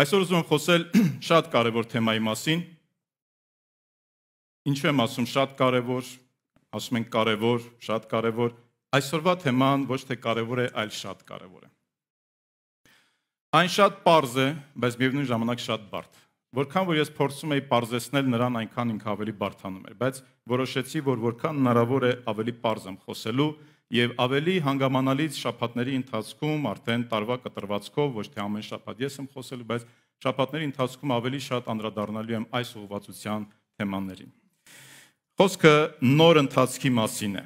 Այսօր ուզում եմ խոսել շատ կարևոր թեմայի մասին։ Ինչու եմ ասում շատ կարևոր, ասում ենք կարևոր, շատ կարևոր։ Այսօրվա թեման ոչ թե կարևոր է, այլ շատ կարևոր է։ Այն շատ པարզ է, բայց միևնույն ժամանակ շատ բարդ։ Որքան որ ես փորձում էի པարզեցնել նրան, այնքան ինքը ավելի բարդանում էր, բայց որոշեցի, որ որքան հնարավոր է ավելի པարզ եմ խոսելու, Եվ ավելի հանգամանալից շաբաթների ընթացքում արդեն տարվա կտրվածքով ոչ թե ամեն շաբաթ ես եմ խոսել, բայց շաբաթների ընթացքում ավելի շատ անդրադառնալու եմ այս ուղղվածության թեմաներին։ Խոսքը նոր ընթացքի մասին է։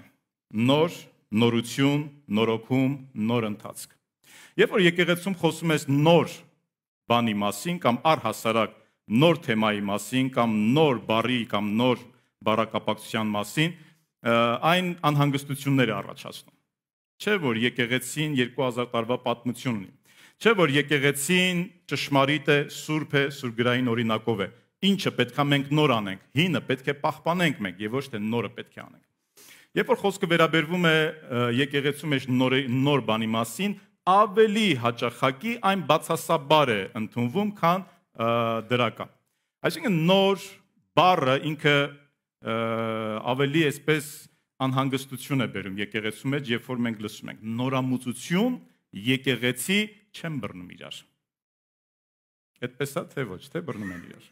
Նոր, նորություն, նորոգում, նոր ընթացք։ Երբ որ եկեղեցում խոսում ես նոր բանի մասին կամ առհասարակ նոր թեմայի մասին կամ նոր բարի կամ նոր բարակապակցության մասին, այն անհանգստությունները առաջացնում։ Չէ որ եկեղեցին 2000 տարվա պատմություն ունի։ Չէ որ եկեղեցին ճշմարիտ է, սուրբ է, սուրգրային օրինակով է։ Ինչը պետքա մենք նոր անենք։ Հինը պետք է պահպանենք մենք եւ ոչ թե նորը պետք է անենք։ Երբ որ խոսքը վերաբերվում է եկեղեցու մեջ նոր նոր բանի մասին, ավելի հաճախակի այն բացասաբար է ընդունվում, քան դրական։ Այսինքն նոր բառը ինքը ավելի այսպես անհանգստություն է բերում եկեղեցու մեջ, երբ որ մենք լսում ենք նորամուծություն եկեղեցի չեն բռնում իրար։ Այդպես է թե ոչ, թե բռնում են իրար։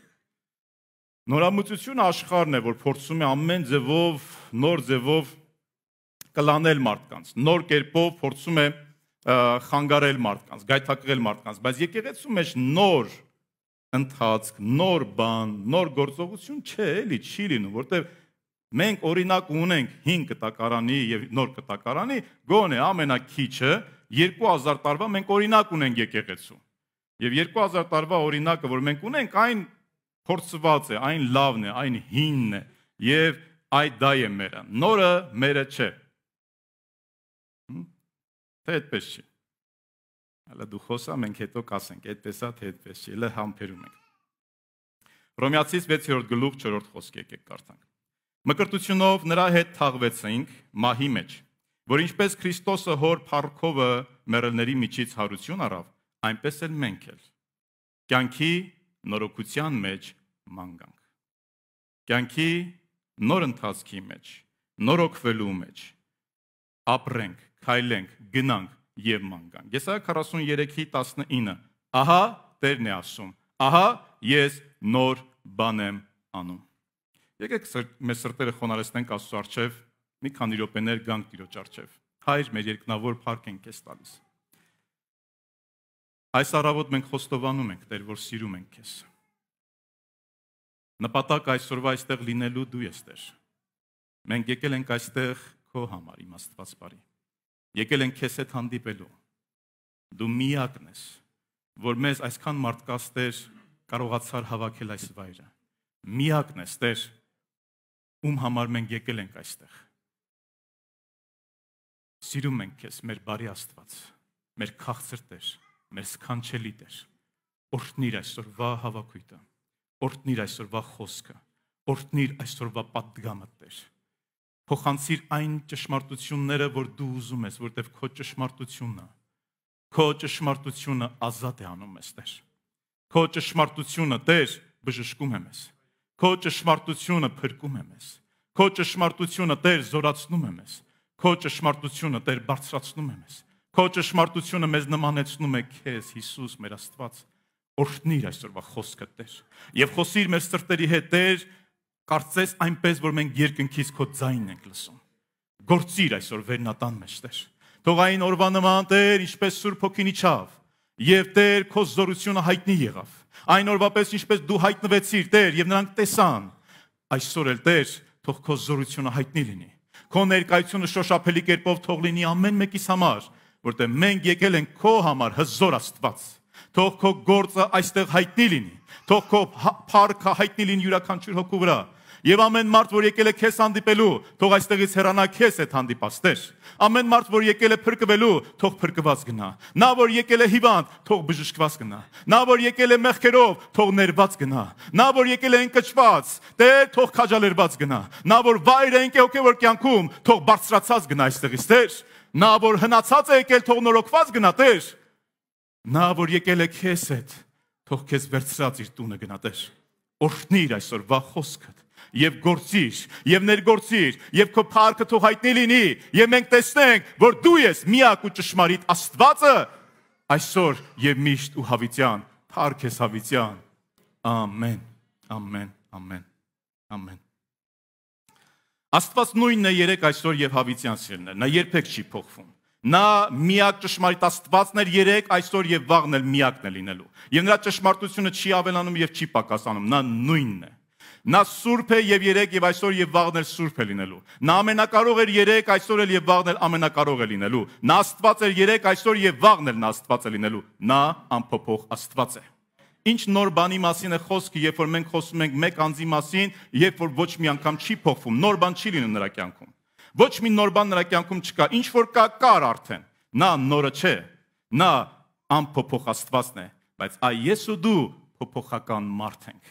Նորամուծություն աշխարհն է, որ փորձում է ամեն ձևով, նոր ձևով կլանել մարդկանց, նոր կերպով փորձում է խանգարել մարդկանց, գայթակղել մարդկանց, բայց եկեղեցու մեջ նոր ընթացք, նոր բան, նոր գործողություն չէ, էլի չի լինում, որտեղ մենք օրինակ ունենք 5 կտակարանի եւ նոր կտակարանի, գոնե ամենակիչը 2000 տարվա մենք օրինակ ունենք եկեղեցու։ Եվ 2000 տարվա օրինակը, որ մենք ունենք, այն փորձված է, այն լավն է, այն հինն է եւ այդ դա է մերը։ Նորը մերը չէ։ Թե այդպես չի հələ դու խոսա, մենք հետո կասենք, այդպես է թե այդպես չի, հələ համբերում ենք։ Ռոմեացիս 6-րդ գլուխ 4-րդ խոսք եկեք կարդանք։ Մկրտությունով նրա հետ թաղվեցինք մահի մեջ, որ ինչպես Քրիստոսը հոր փառքովը մեռելների միջից հարություն առավ, այնպես էլ մենք էլ կյանքի նորոգության մեջ մանգանք։ Կյանքի նոր ընթացքի մեջ, նորոգվելու մեջ ապրենք, քայլենք, գնանք եւ մանգան։ Եսայա 43-ի 19։ Ահա Տերն է ասում. Ահա ես նոր բան եմ անում։ Եկեք մեր սրտերը խոնարհեցնենք Աստծո արչեվ, մի քանի րոպեներ գանք Տիրոջ արչեվ։ Հայր, մեր երկնավոր փառք ենք քեզ տալիս։ Այս առավոտ մենք խոստովանում ենք, Տեր, որ սիրում ենք քեզ։ Նպատակ այսօրվա այստեղ լինելու դու ես, Տեր։ Մենք եկել ենք այստեղ քո համար, իմ Աստված բարի։ Եկել ենք քեզ հետ հանդիպելու։ Դու միակն ես, որ մեզ այսքան մարդկաց Տեր կարողացար հավաքել այս վայրը։ Միակն ես Տեր, ում համար մենք եկել ենք այստեղ։ Սիրում ենք քեզ, մեր բարի Աստված, մեր քաղցր Տեր, մեր սքանչելի Տեր։ Օրհնիր այսօրվա հավաքույթը, օրհնիր այսօրվա խոսքը, օրհնիր այսօրվա պատգամը Տեր։ այսօր փոխանցիր այն ճշմարտությունները, որ դու ուզում ես, որտեվ քո ճշմարտությունն է։ Քո ճշմարտությունը ազատ է անում մեզ, Տեր։ Քո ճշմարտությունը, Տեր, բժշկում է մեզ։ Քո ճշմարտությունը փրկում է մեզ։ Քո ճշմարտությունը, Տեր, զորացնում է մեզ։ Քո ճշմարտությունը, Տեր, բարձրացնում է մեզ։ Քո ճշմարտությունը մեզ նմանեցնում է քեզ, Հիսուս, մեր Աստված։ Օրհնիր այսօրվա խոսքը, Տեր, եւ խոսիր մեր սրտերի հետ, Տեր, Կարծես այնպես, որ մենք երկնքից քո ձայնն ենք լսում։ Գործիր այսօր վերնատան մեջ, Տեր։ Թող այն օրվա նման, Տեր, ինչպես Սուրբ Հոգին իջավ, եւ Տեր քո զորությունը հայտնի եղավ։ Այն օրվա պես, ինչպես դու հայտնվեցիր, Տեր, եւ նրանք տեսան։ Այսօր էլ, Տեր, թող քո զորությունը հայտնի լինի։ Քո ներկայությունը շոշափելի կերպով թող լինի ամեն մեկիս համար, որտեղ մենք եկել ենք քո համար հզոր Աստված։ Թող քո գործը այստեղ հայտնի լինի։ Թող քո հա-, փառքը հայտնի լինի յուրաքանչյուր հոգու վրա։ Եվ ամեն մարդ, որ եկել է քեզ հանդիպելու, թող այստեղից հեռանա քեզ այդ հանդիպաստեր։ Ամեն մարդ, որ եկել է փրկվելու, թող փրկված գնա։ Նա, որ եկել է հիվանդ, թող բժշկված գնա։ Նա, որ եկել է մեղքերով, թող ներված գնա։ Նա, որ եկել է ընկճված, Տեր, թող քաջալերված գնա։ Նա, որ վայր է ընկե հոգևոր կյանքում, թող բարձրացած գնա այստեղից, Տեր։ Նա, որ հնացած է եկել, թող նորոգված գնա, Տեր։ Նա որ եկել է քեզ հետ, թող քեզ վերցրած իր տունը գնա Տեր։ Օրհնիր այսօր վախ խոսքդ եւ գործիր եւ ներգործիր եւ քո փառքը թող հայտնի լինի եւ մենք տեսնենք որ դու ես միակ ու ճշմարիտ Աստվածը այսօր եւ միշտ ու հավիտյան փառք ես հավիտյան ամեն ամեն ամեն ամեն Աստված նույնն է երեք այսօր եւ հավիտյան սիրն է նա երբեք չի փոխվում Նա միակ ճշմարիտ Աստվածն էր երեք, այսօր եւ վաղն էլ միակն է լինելու։ Եվ նրա ճշմարտությունը չի ավելանում եւ չի պակասանում, նա նույնն է։ Նա սուրբ է եւ երեք եւ այսօր եւ վաղն էլ սուրբ է լինելու։ Նա ամենակարող էր երեք, այսօր էլ եւ վաղն էլ ամենակարող է լինելու։ Նա Աստված էր երեք, այսօր եւ վաղն էլ նա Աստված է լինելու։ Նա անփոփոխ Աստված է։ Ինչ նոր բանի մասին է խոսքը, երբ որ մենք խոսում ենք մեկ անձի մասին, երբ որ ոչ մի անգամ չի փոխվում, նոր բան չի լինում նրա կյանքում։ Ոչ մի նոր բան նրա կյանքում չկա, ինչ որ կա, կար արդեն։ Նա նորը չէ, նա անփոփոխ Աստվածն է, բայց այ ես ու դու փոփոխական մարդ ենք։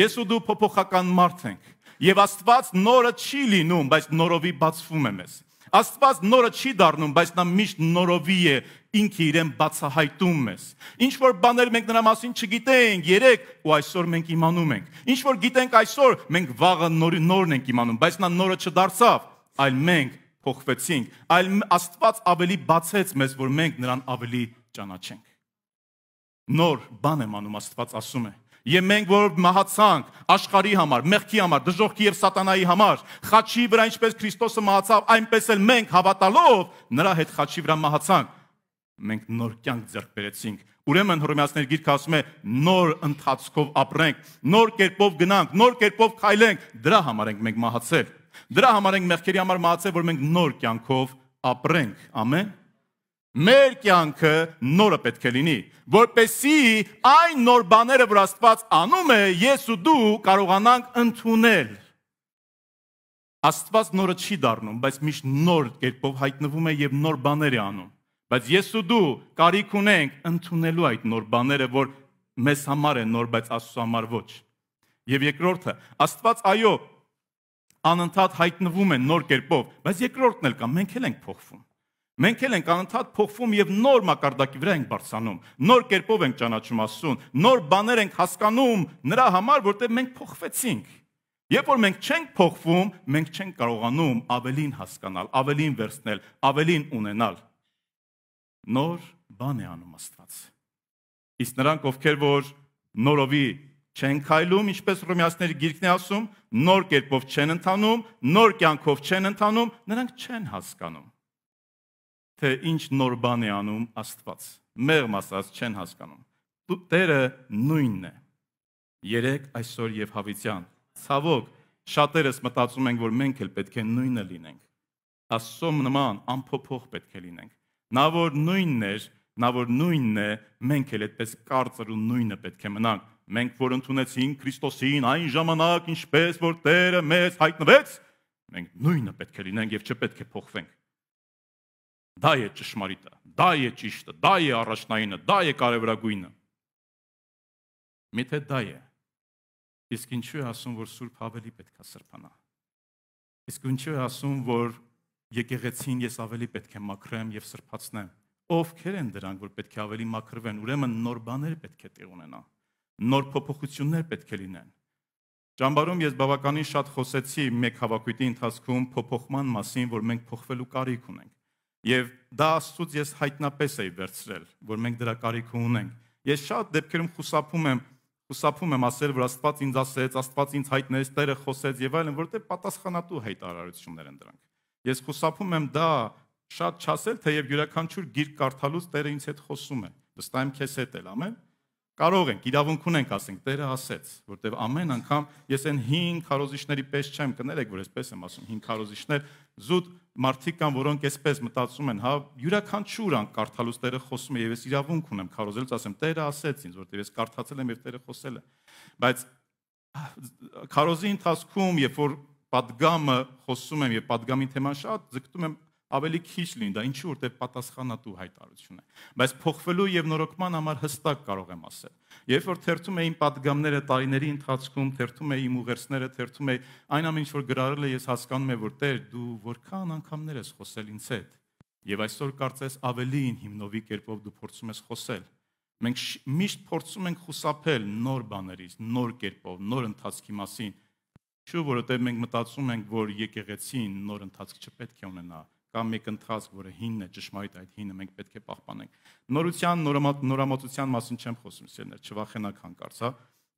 Ես ու դու փոփոխական մարդ ենք։ Եվ Աստված նորը չի լինում, բայց նորովի բացվում է մեզ։ Աստված նորը չի դառնում, բայց նա միշտ նորովի է ինքը իրեն բացահայտում մեզ։ Ինչ որ բաներ մենք նրա մասին չգիտենք, երեք ու այսօր մենք իմանում ենք։ Ինչ որ գիտենք այսօր, մենք վաղը նորի նորն ենք իմանում, բայց նա նորը չդարձավ այլ մենք փոխվեցինք, այլ Աստված ավելի բացեց մեզ, որ մենք նրան ավելի ճանաչենք։ Նոր բան եմ անում Աստված ասում է։ Եվ մենք որ մահացանք աշխարհի համար, մեղքի համար, դժողքի եւ սատանայի համար, խաչի վրա ինչպես Քրիստոսը մահացավ, այնպես էլ մենք հավատալով նրա հետ խաչի վրա մահացանք, մենք նոր կյանք ձեռք բերեցինք։ Ուրեմն Հռոմեացիներ գիրքը ասում է նոր ընթացքով ապրենք, նոր կերպով գնանք, նոր կերպով քայլենք, դրա համար ենք մենք մահացել Դրա համար ենք մեղքերի համար մահացել, որ մենք նոր կյանքով ապրենք։ Ամեն։ Մեր կյանքը նորը պետք է լինի, որպեսզի այն նոր բաները, որ Աստված անում է, ես ու դու կարողանանք ընդունել։ Աստված նորը չի դառնում, բայց միշտ նոր կերպով հայտնվում է եւ նոր բաներ է անում։ Բայց ես ու դու կարիք ունենք ընդունելու այդ նոր բաները, որ մեզ համար են նոր, բայց Աստծո համար ոչ։ Եվ երկրորդը, Աստված այո, անընդհատ հայտնվում են նոր կերպով, բայց երկրորդն էլ կա, մենք էլ ենք փոխվում։ Մենք էլ ենք անընդհատ փոխվում եւ նոր մակարդակի վրա ենք բարձանում, նոր կերպով ենք ճանաչում Աստծուն, նոր բաներ ենք հասկանում նրա համար, որտեղ մենք փոխվեցինք։ Երբ որ մենք չենք փոխվում, մենք չենք կարողանում ավելին հասկանալ, ավելին վերցնել, ավելին ունենալ։ Նոր բան է անում Աստված։ Իսկ նրանք, ովքեր որ նորովի չեն քայլում, ինչպես Ռոմեացիների գիրքն է ասում, նոր կերպով չեն ընթանում, նոր կյանքով չեն ընթանում, նրանք չեն հասկանում թե ինչ նոր բան է անում Աստված։ Մեղմ ասած չեն հասկանում։ Տերը նույնն է։ Երեք այսօր եւ հավիտյան։ Ցավոք, շատերս մտածում ենք, որ մենք էլ պետք է նույնը լինենք։ Աստծո նման ամփոփող պետք է լինենք։ Նա որ նույնն է, նա որ նույնն է, մենք էլ այդպես կարծր ու նույնը պետք է մնանք Մենք որ ընդունեցինք Քրիստոսին այն ժամանակ, ինչպես որ Տերը մեզ հայտնվեց, մենք նույնը պետք է լինենք եւ չպետք է փոխվենք։ Դա է ճշմարիտը, դա է ճիշտը, դա է առաջնայինը, դա է կարևորագույնը։ Միթե դա է։ Իսկ ինչու է ասում, որ Սուրբ ավելի պետք է սրբանա։ Իսկ ինչու է ասում, որ եկեղեցին ես ավելի պետք է մաքրեմ եւ սրբացնեմ։ Ովքեր են դրանք, որ պետք է ավելի մաքրվեն, ուրեմն նոր բաներ պետք է տեղ ունենան նոր փոփոխություններ պետք է լինեն։ Ճամբարում ես բավականին շատ խոսեցի մեկ հավաքույտի ընթացքում փոփոխման մասին, որ մենք փոխվելու կարիք ունենք։ Եվ դա Աստծուց ես հայտնապես էի վերցրել, որ մենք դրա կարիք ունենք։ Ես շատ դեպքերում խուսափում եմ, խուսափում եմ ասել, որ Աստված ինձ ասեց, Աստված ինձ հայտնեց, Տերը խոսեց եւ այլն, որտեղ պատասխանատու հայտարարություններ են դրանք։ Ես խուսափում եմ դա շատ չասել, թեև յուրաքանչյուր գիրք կարդալուց Տերը ինձ հետ խոսում է։ Վստահ եմ քեզ հետ էլ, ամեն։ Կարող ենք, իրավունք ունենք ասենք, Տերը ասեց, որտեվ ամեն անգամ ես այն 5 քարոզիչների պես չեմ, կներեք, որ այսպես եմ ասում, 5 քարոզիչներ, զուտ մարդիկ կան, որոնք այսպես մտածում են, հա, յուրաքանչյուր ան կարդալուց Տերը խոսում է եւ ես իրավունք ունեմ քարոզելուց ասեմ, Տերը ասեց ինձ, որտեվ ես կարդացել եմ եւ Տերը խոսել է։ Բայց քարոզի ընթացքում, երբ որ падգամը խոսում եմ եւ падգամի թեման շատ, ձգտում եմ ավելի քիչ լինի դա ինչու որտեղ պատասխանատու հայտարարություն է բայց փոխվելու եւ նորոգման համար հստակ կարող եմ ասել երբ որ թերթում էին падգամները տարիների ընթացքում թերթում էի իմ ուղերձները թերթում էի այն ամեն ինչ որ գրարել է ես հասկանում եմ որ Տեր դու որքան անգամներ ես խոսել ինձ հետ Եվ այսօր կարծես ավելին հիմնովի կերպով դու փորձում ես խոսել։ Մենք միշտ փորձում ենք խուսափել նոր բաներից, նոր կերպով, նոր ընթացքի մասին։ Շու, որովհետև մենք մտածում ենք, որ եկեղեցին նոր ընթացք չպետք է ունենա, կամ մեկ ընթացք, որը հինն է, ճշմարիտ այդ հինը մենք պետք է պահպանենք։ Նորության, նորամատության մասին չեմ խոսում, սերներ, չվախենաք հանկարծ, հա։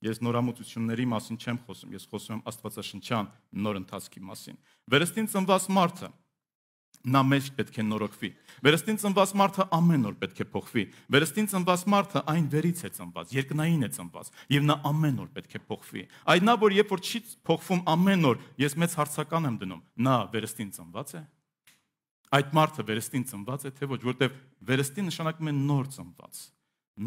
Ես նորամուծությունների մասին չեմ խոսում, ես խոսում եմ Աստվածաշնչյան նոր ընթացքի մասին։ Վերստին ծնված մարդը նա մեջ պետք է նորոգվի։ Վերստին ծնված մարդը ամեն օր պետք է փոխվի։ Վերստին ծնված մարդը այն վերից է ծնված, երկնային է ծնված, եւ նա ամեն օր պետք է փոխվի։ Այդ նա, որ երբ որ չի փոխվում ամեն օր, ես մեծ հարցական եմ դնում, նա վերստին ծնված է։ Ա այդ մարդը վերստին ծնված է թե ոչ, որտեղ վերստին նշանակում է նոր ծնված,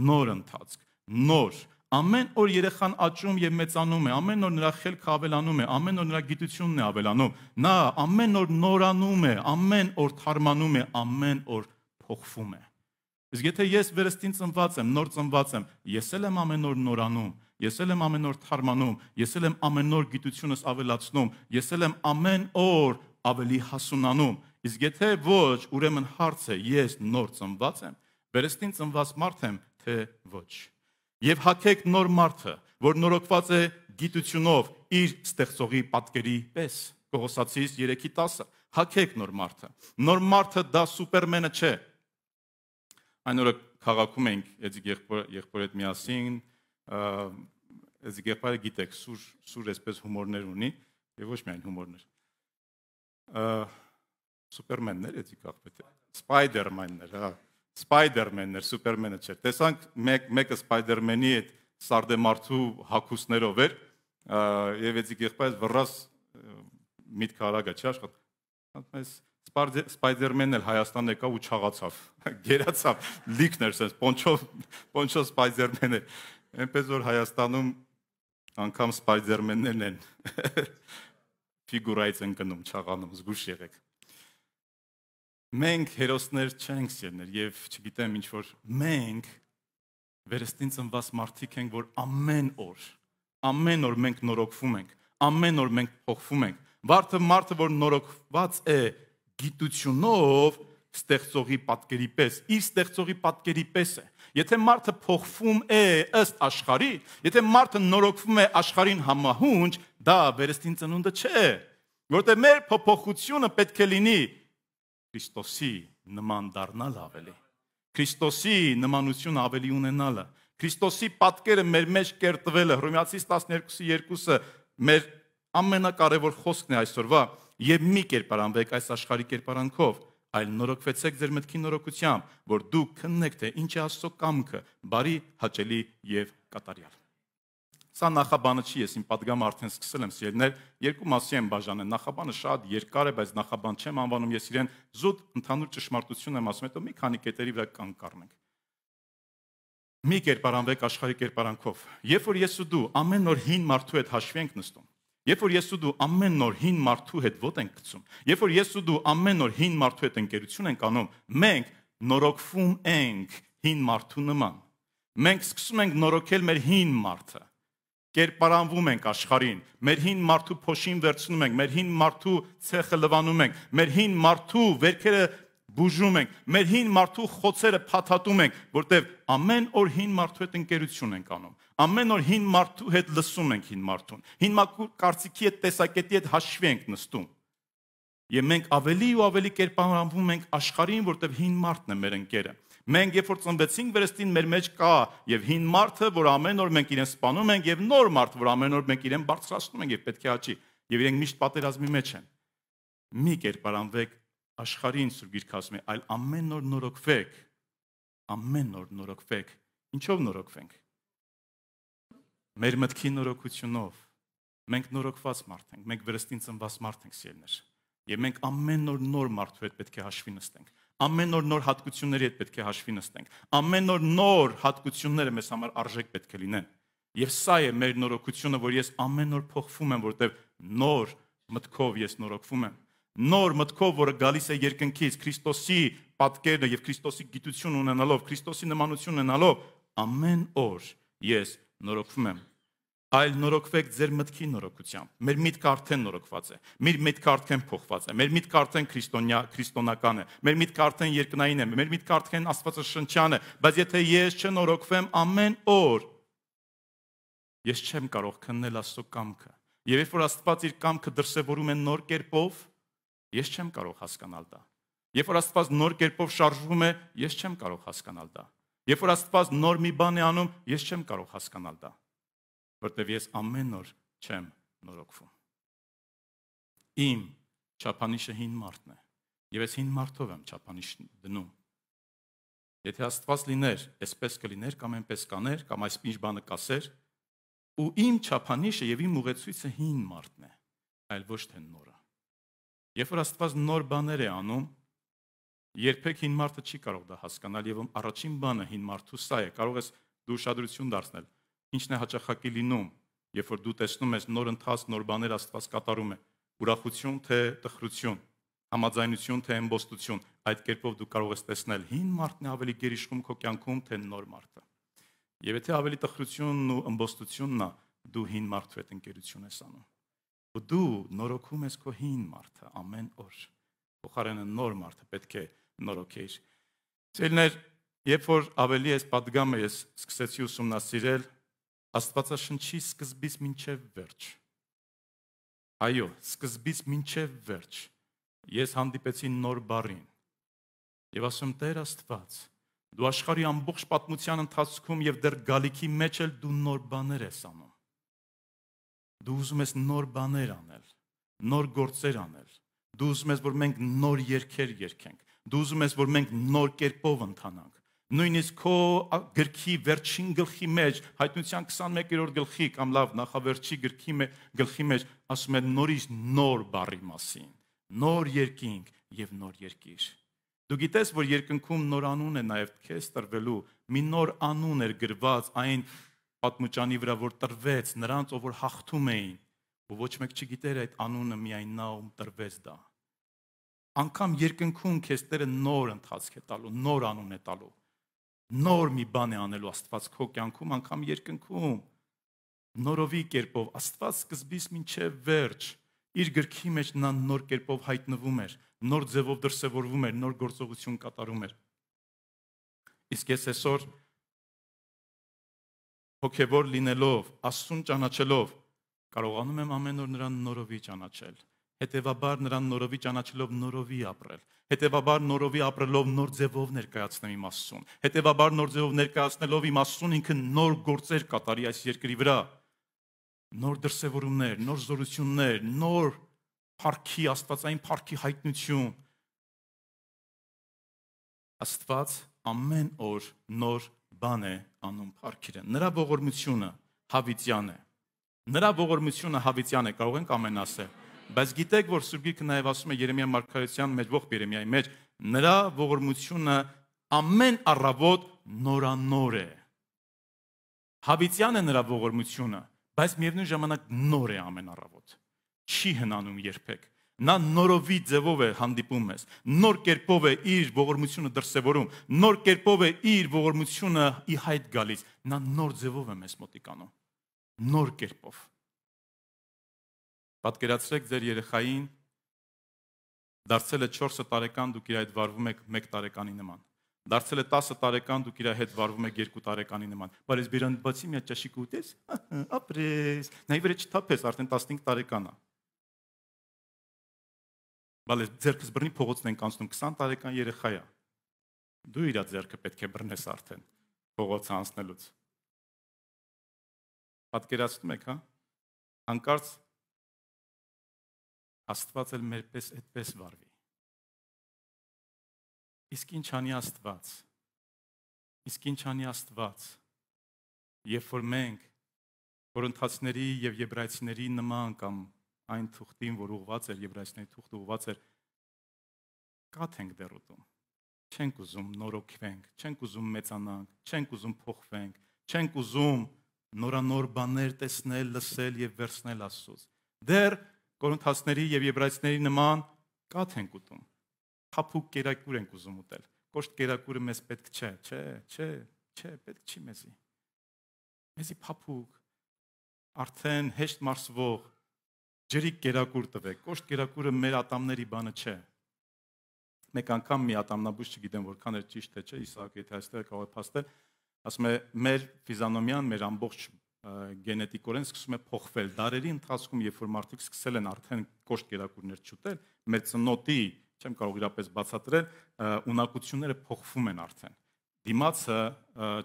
նոր ընթացք, նոր Ամեն օր երեխան աճում եւ մեծանում է, ամեն օր նրա խելքը ավելանում է, ամեն օր նրա գիտությունն է ավելանում։ Նա ամեն օր նորանում է, ամեն օր թարմանում է, ամեն օր փոխվում է։ Իսկ եթե ես վերստին ծնված եմ, նոր ծնված եմ, ես էլ եմ ամեն օր նորանում, ես էլ եմ ամեն օր թարմանում, ես էլ եմ ամեն օր գիտությունս ավելացնում, ես էլ եմ ամեն օր ավելի հասունանում, Իսկ եթե ոչ, ուրեմն հարց է, ես նոր ծնված եմ, վերստին ծնված մարդ եմ, թե ոչ։ Եվ հակեք նոր մարդը, որ նորոգված է գիտությունով իր ստեղծողի պատկերի պես։ Կողոսացիս 3:10-ը։ Հակեք նոր մարդը։ Նոր մարդը դա սուպերմենը չէ։ Այն օրը քաղաքում էինք Էդիկ եղբոր եղբոր հետ միասին, Էդիկ եղբայրը գիտեք, սուր սուր այսպես հումորներ ունի, եւ ոչ միայն հումորներ։ Ա Սուպերմեններ էի կախպետը։ Սպայդերմեններ, հա։ Սպայդերմեններ, Սուպերմենը չէ։ Տեսանք մեկ մեկը Սպայդերմենի այդ սարդեմարթու հակուսներով էր, եւ էի կախպետը վռաս միտք արագա չի աշխատում։ Հատմես Սպայդերմենն էլ Հայաստան եկավ ու չաղացավ։ Գերացավ, լիքն էր, sense Պոնչո Պոնչո Սպայդերմենը։ Էնպես որ Հայաստանում անգամ Սպայդերմեններն են ֆիգուրայից ընկնում, չաղանում, զգուշ եղեք մենք հերոսներ չենք ելներ եւ չգիտեմ ինչ որ մենք վերստին ծնված մարդիկ ենք, որ ամեն օր, ամեն օր մենք նորոգվում ենք, ամեն օր մենք փոխվում ենք։ Վարդը մարդը, որ նորոգված է գիտությունով, ստեղծողի պատկերի պես, իր ստեղծողի պատկերի պես է։ Եթե մարդը փոխվում է ըստ աշխարհի, եթե մարդը նորոգվում է աշխարհին համահունչ, դա վերստին ծնունդը չէ, որտեղ մեր փոփոխությունը պետք է լինի Քրիստոսի նման դառնալ ավելի։ Քրիստոսի նմանություն ավելի ունենալը։ Քրիստոսի պատկերը մեր մեջ կերտվելը, Հռոմեացիս 12:2-ը մեր ամենակարևոր խոսքն է այսօրվա, եւ մի կերպարանվեք այս աշխարհի կերպարանքով, այլ նորոգվեցեք ձեր մտքի նորոգությամբ, որ դուք քննեք թե ինչ է Աստծո կամքը, բարի, հաճելի եւ կատարյալ։ Սա նախաբանը չի, ես իմ падգամը արդեն սկսել եմ, սիրելիներ, երկու մասի եմ բաժանել։ Նախաբանը շատ երկար է, բայց նախաբան չեմ անվանում, ես իրեն զուտ ընդհանուր ճշմարտություն եմ ասում, հետո մի քանի կետերի վրա կանգառնենք։ Մի կերպարանվեք աշխարհի կերպարանքով։ Երբ որ ես ու դու ամեն օր հին մարդու հետ հաշվի ենք նստում, Երբ որ ես ու դու ամեն օր հին մարդու հետ ոտ ենք գցում, երբ որ ես ու դու ամեն օր հին մարդու հետ ընկերություն ենք անում, մենք նորոգվում ենք հին մարդու նման։ Մենք սկսում ենք նորոգել մեր հին մարդը կերպարանվում ենք աշխարհին, մեր հին մարդու փոշին վերցնում ենք, մեր հին մարդու ցեխը լվանում ենք, մեր հին մարդու վերքերը բուժում ենք, մեր հին մարդու խոցերը փաթաթում ենք, որտեվ ամեն օր հին մարդու հետ ընկերություն ենք անում։ Ամեն օր հին մարդու հետ լսում ենք հին մարդուն։ Հին մարդու կարծիքի հետ, տեսակետի հետ հաշվի ենք նստում։ Եվ մենք ավելի ու ավելի կերպարանվում ենք աշխարհին, որտեվ հին մարդն է մեր ընկերը։ Մենք երբ որ ծնվեցինք, վերստին մեր մեջ կա եւ հին մարդը, որ ամեն օր մենք իրեն սպանում ենք եւ նոր մարդ, որ ամեն օր մենք իրեն բարձրացնում ենք եւ պետք է աճի եւ իրենք միշտ պատերազմի մեջ են։ Մի կերպարանվեք աշխարհին Սուրբ Գիրքը ասում է, այլ ամեն օր նորոգվեք։ Ամեն օր նորոգվեք։ Ինչով նորոգվենք։ Մեր մտքի նորոգությունով։ Մենք նորոգված մարդ ենք, մենք վերստին ծնված մարդ ենք, սիրելներ։ Եվ մենք ամեն օր նոր մարդու հետ պետք է հաշվի նստենք ամեն օր նոր հատկությունների հետ պետք է հաշվի նստենք։ Ամեն օր նոր հատկությունները մեզ համար արժեք պետք է լինեն։ Եվ սա է մեր նորոգությունը, որ ես ամեն օր փոխվում եմ, որտեղ նոր մտքով ես նորոգվում եմ նոր մտքով, որը գալիս է երկնքից, Քրիստոսի պատկերը եւ Քրիստոսի գիտություն ունենալով, Քրիստոսի նմանություն ունենալով, ամեն օր ես նորոգվում եմ այլ նորոգվեք ձեր մտքի նորոգությամբ։ Մեր միտքը արդեն նորոգված է։ Մեր միտքը արդեն փոխված է։ Մեր միտքը արդեն քրիստոնյա, քրիստոնական է։ Մեր միտքը արդեն երկնային է։ Մեր միտքը արդեն աստվածաշնչյան է, բայց եթե ես չնորոգվեմ ամեն օր, ես չեմ կարող քննել Աստծո կամքը։ Եվ երբ որ Աստված իր կամքը դրսևորում է նոր կերպով, ես չեմ կարող հասկանալ դա։ Երբ որ Աստված նոր կերպով շարժվում է, ես չեմ կարող հասկանալ դա։ Երբ որ Աստված նոր մի բան է անում, ես չեմ կարող հասկանալ դա որտեվ ես ամեն օր չեմ նորոգվում։ Իմ ճապանիշը հին մարդն է։ Եվ ես հին մարդով եմ ճապանիշ դնում։ Եթե Աստված լիներ, այսպես կլիներ կամ այնպես կաներ կամ այս ինչ բանը կասեր, ու իմ ճապանիշը եւ իմ ուղեցույցը հին մարդն է, այլ ոչ թե նորը։ Երբ որ Աստված նոր բաներ է անում, երբեք հին մարդը չի կարող դա հասկանալ եւ առաջին բանը հին մարդու սա է, կարող ես դու ուշադրություն դարձնել ինչն է հաճախակի լինում, երբ որ դու տեսնում ես նոր ընթաց, նոր բաներ Աստված կատարում է, ուրախություն թե տխրություն, համաձայնություն թե ըմբոստություն, այդ կերպով դու կարող ես տեսնել հին մարդն է ավելի գերիշխում քո կյանքում, թե նոր մարդը։ Եվ եթե ավելի տխրությունն ու ըմբոստությունն է, դու հին մարդու հետ ընկերություն ես անում։ Ու դու նորոգում ես քո հին մարդը ամեն օր։ Փոխարենը նոր մարդը պետք է նորոգեիր։ Ձելներ, երբ որ ավելի ես падգամը ես սկսեցի ուսումնասիրել, Աստվածաշնչի սկզբից մինչև վերջ։ Այո, սկզբից մինչև վերջ։ Ես հանդիպեցի նոր բարին։ Եվ ասում Տեր Աստված, դու աշխարհի ամբողջ պատմության ընթացքում եւ դեռ գալիքի մեջ էլ դու նոր բաներ ես անում։ Դու ուզում ես նոր բաներ անել, նոր գործեր անել։ Դու ուզում ես, որ մենք նոր երգեր երգենք։ Դու ուզում ես, որ մենք նոր կերպով ընթանանք նույնիսկ քո գրքի վերջին գլխի մեջ հայտնության 21-րդ գլխի կամ լավ նախավերջի գրքի մեջ գլխի մեջ ասում է նորից նոր բառի մասին նոր երկինք եւ նոր երկիր դու գիտես որ երկնքում նոր անուն է նաեւ քեզ տրվելու մի նոր անուն էր գրված այն պատմուճանի վրա որ տրվեց նրանց ով որ հաղթում էին ու ոչ մեկ չգիտեր այդ անունը միայն նաում տրվեց դա անկամ երկնքում քեզ Տերը նոր ընթացք է տալու նոր անուն է տալու նոր մի բան է անելու Աստված քո կյանքում, անգամ երկնքում։ Նորովի կերպով Աստված սկզբից մինչև վերջ իր գրքի մեջ նա նոր կերպով հայտնվում էր, նոր ձևով դրսևորվում էր, նոր գործողություն կատարում էր։ Իսկ ես այսօր հոգևոր լինելով, Աստծուն ճանաչելով, կարողանում եմ ամեն օր նրան նորովի ճանաչել։ նոր հետևաբար նրան նորովի ճանաչելով նորովի ապրել, հետևաբար նորովի ապրելով նոր ձևով ներկայացնել իմ Աստծուն, հետևաբար նոր ձևով ներկայացնելով իմ Աստծուն ինքը նոր գործեր կատարի այս երկրի վրա, նոր դրսևորումներ, նոր զորություններ, նոր փառքի աստվածային փառքի հայտնություն։ Աստված ամեն օր նոր բան է անում փառքիրը։ Նրա ողորմությունը հավիտյան է։ Նրա ողորմությունը հավիտյան է, կարող ենք ամեն ասել։ Բայց գիտեք, որ Սուրբ Գիրքը նաև ասում է Երեմիա Մարգարեսյան մեջ, ողբ Երեմիայի մեջ, նրա ողորմությունը ամեն առավոտ նորանոր է։ Հավիտյան է նրա ողորմությունը, բայց միևնույն ժամանակ նոր է ամեն առավոտ։ Չի հնանում երբեք։ Նա նորովի ձևով է հանդիպում մեզ։ Նոր կերպով է իր ողորմությունը դրսևորում, նոր կերպով է իր ողորմությունը ի հայտ գալիս։ Նա նոր ձևով է մեզ մոտիկանում։ Նոր կերպով։ Պատկերացրեք ձեր երեխային դարձել է 4 տարեկան, դուք իր հետ վարվում եք 1 տարեկանի նման։ Դարձել է 10 տարեկան, դուք իր հետ վարվում եք 2 տարեկանի նման։ Բայց բերան բացի մի հատ ճաշիկ ուտես, ապրես։ Նա իվրե չթափես, արդեն 15 տարեկան է։ Բայց ձերքս բռնի փողոցն ենք անցնում 20 տարեկան երեխա է։ Դու իր ձերքը պետք է բռնես արդեն փողոց անցնելուց։ Պատկերացնում եք, հա։ Հանկարծ Աստված էլ մերպես այդպես վարվի։ Իսկ ինչ անի Աստված։ Իսկ ինչ անի Աստված։ Երբ որ մենք Կորինթացիների եւ Եբրայցիների նման կամ այն թուղթին, որ ուղված էր Եբրայցիների թուղթը ուղված էր կաթ ենք դեռ ուտում։ Չենք ուզում նորոգվենք, չենք ուզում մեծանանք, չենք ուզում փոխվենք, չենք ուզում նորանոր բաներ տեսնել, լսել եւ վերցնել Աստծոց։ Դեռ դե կորինթացների եւ եբրայցիների նման կաթ են ուտում։ Խափուկ կերակուր են ուզում ուտել։ Կոշտ կերակուրը մեզ պետք չէ, չէ, չէ, չէ, պետք չի մեզի։ Մեզի փափուկ արդեն հեշտ մարսվող ջրի կերակուր տվեք։ Կոշտ կերակուրը մեր ատամների բանը չէ։ Մեկ անգամ մի ատամնաբույս չգիտեմ որքան էր ճիշտ է, չէ, Իսահակ եթե այստեղ կարող է փաստել, ասում է մեր ֆիզանոմիան, մեր ամբողջ գենետիկորեն սկսում է փոխվել։ Դարերի ընթացքում, երբ որ մարդիկ սկսել են արդեն կոշտ կերակուրներ չուտել, մեր ծնոտի, չեմ կարող իրապես բացատրել, ունակությունները փոխվում են արդեն։ Դիմացը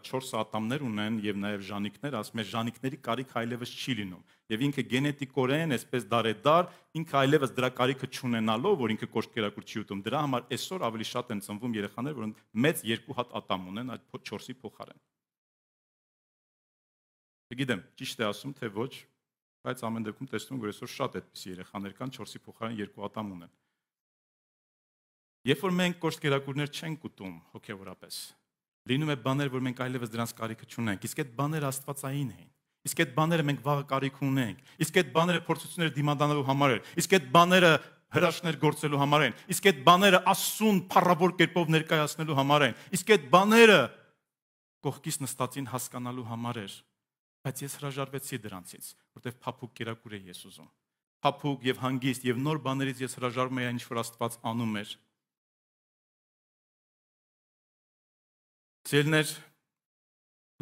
4 ատամներ ունեն եւ նաեւ ժանիկներ, ասում է ժանիկների կարիք այլևս չի լինում։ Եվ ինքը գենետիկորեն, այսպես դարեդար, ինքը այլևս դրա կարիքը չունենալով, որ ինքը կոշտ կերակուր չի ուտում, դրա համար այսօր ավելի շատ են ծնվում երեխաներ, որոնք մեծ երկու հատ ատամ ունեն այդ 4-ի փոխարեն։ Չգիտեմ, ճիշտ է ասում, թե ոչ, բայց ամեն դեպքում տեսնում եմ, որ այսօր շատ այդպես երեխաներ կան 4-ի փոխարեն 2 ատամ ունեն։ Երբ որ մենք կոշտ կերակուրներ չենք ուտում հոգեորապես, լինում է բաներ, որ մենք այլևս դրանց կարիք չունենք, իսկ այդ բաները աստվածային են։ Իսկ այդ բաները մենք վաղը կարիք ունենք։ Իսկ այդ բաները փորձությունները դիմադանալու համար են։ Իսկ այդ բաները հրաշներ գործելու համար են։ Իսկ այդ բաները Աստծուն փառավոր կերպով ներկայացնելու համար են։ Իսկ այդ բաները կողքից նստածին հասկանալու համար են։ Բայց ես հրաժարվեցի դրանից, որտեղ փափուկ կերակուր է ես ուզում։ Փափուկ եւ հանգիստ եւ նոր բաներից ես հրաժարվում եի, ինչ որ Աստված անում էր։ Ձելներ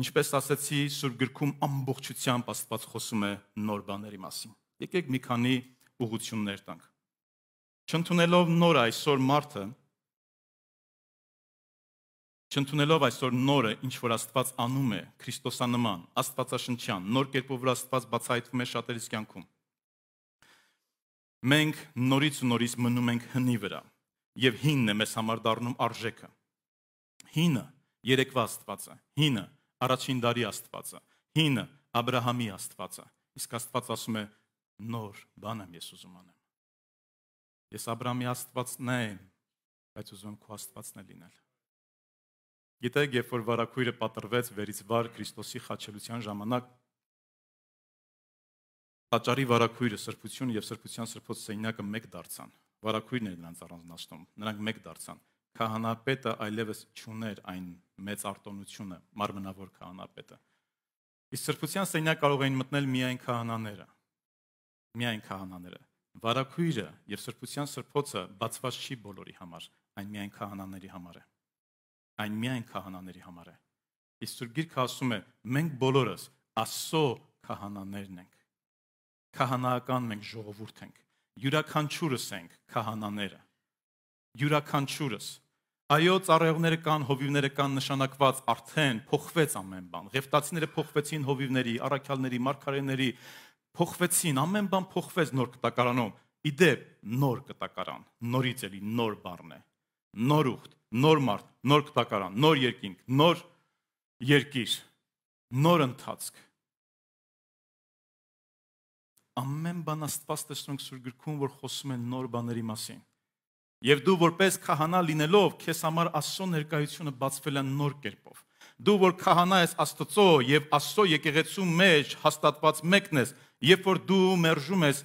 ինչպես ասացի, Սուրբ գրքում ամբողջությամբ Աստված խոսում է նոր բաների մասին։ Եկեք մի քանի ուղություններ տանք։ Չընդունելով նոր այսօր մարդը, Չընդունելով այսօր նորը, ինչ որ Աստված անում է, Քրիստոսանման, Աստվածաշնչյան, նոր կերպով որ Աստված բացահայտվում է շատերիս կյանքում։ Մենք նորից ու նորից մնում ենք հնի վրա, եւ հինն է մեզ համար դառնում արժեքը։ Հինը երեկվա Աստվածը, հինը առաջին դարի Աստվածը, հինը Աբ รา համի Աստվածը։ Իսկ Աստված ասում է նոր բան եմ ես ուզում անեմ։ Ես Աբ รา համի Աստվածն եմ, բայց ուզում եմ քո Աստվածն լինել։ Գիտեք, երբ որ վարակույրը պատրվեց վերից վար Քրիստոսի խաչելության ժամանակ Տաճարի վարակույրը սրբություն եւ սրբության սրբոց սենյակը մեկ դարձան։ Վարակույրն էր նրանց առանձնացնում, նրանք մեկ դարձան։ Քահանապետը այլևս չուներ այն մեծ արտոնությունը, մարմնավոր քահանապետը։ Իսկ սրբության սենյակ կարող էին մտնել միայն քահանաները։ Միայն քահանաները։ Վարակույրը եւ սրբության սրբոցը բացված չի բոլորի համար, այն միայն քահանաների համար է այն միայն քահանաների համար է։ Իսկ Սուրբ Գիրքը ասում է. մենք բոլորս Աստծո քահանաներն ենք։ Քահանական մենք ժողովուրդ ենք։ Յուրաքանչյուրս ենք քահանաները։ Յուրաքանչյուրս Այո, ծառայողները կան, հովիվները կան, նշանակված արդեն փոխվեց ամեն բան։ Ղևտացիները փոխվեցին հովիվների, առաքյալների, մարգարեների, փոխվեցին, ամեն բան փոխվեց նոր կտակարանում։ Իդեպ նոր կտակարան, նորից էլի նոր բառն է։ Նոր ուխտ, նոր մարդ, նոր կտակարան, նոր երկինք, նոր երկիր, նոր ընթացք։ Ամեն բան Աստված տեսնենք Սուրբ գրքում, որ խոսում են նոր բաների մասին։ Եվ դու որպես քահանա լինելով, քեզ համար Աստծո ներկայությունը բացվել է նոր կերպով։ Դու որ քահանա ես Աստծո եւ Աստծո եկեղեցու մեջ հաստատված մեկն ես, երբ որ դու մերժում ես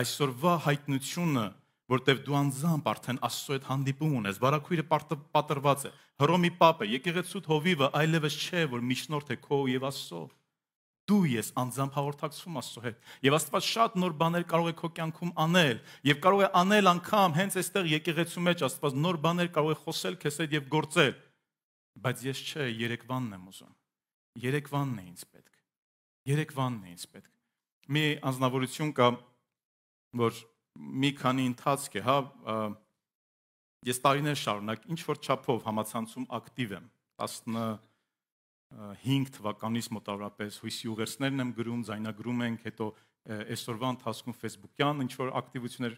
այսօրվա հայտնությունը որտեվ դու անձամբ արդեն Աստծո հետ հանդիպում ունես, բարակույրը պատրված է, Հռոմի Պապը, եկեղեցուտ հովիվը այլևս չէ, որ միջնորդ է քո եւ Աստծո։ Դու ես անձամբ հաղորդակցվում Աստծո հետ։ Եվ Աստված շատ նոր բաներ կարող է քո կյանքում անել, եւ կարող է անել անգամ հենց այստեղ եկեղեցու մեջ Աստված նոր բաներ կարող է խոսել քեզ հետ եւ գործել։ Բայց ես չէ, Երեկվանն եմ ուզում։ Երեկվանն է ինձ պետք։ Երեկվանն է ինձ պետք։ Մի անznավորություն կա, որ մի քանի ընթացք է, հա, ես տարիներ շարունակ ինչ որ չափով համացանցում ակտիվ եմ 15 թվականից մոտավորապես հույսի ուղերձներն եմ գրում, զայնագրում ենք, հետո այսօրվա ընթացքում Facebook-յան ինչ որ ակտիվություններ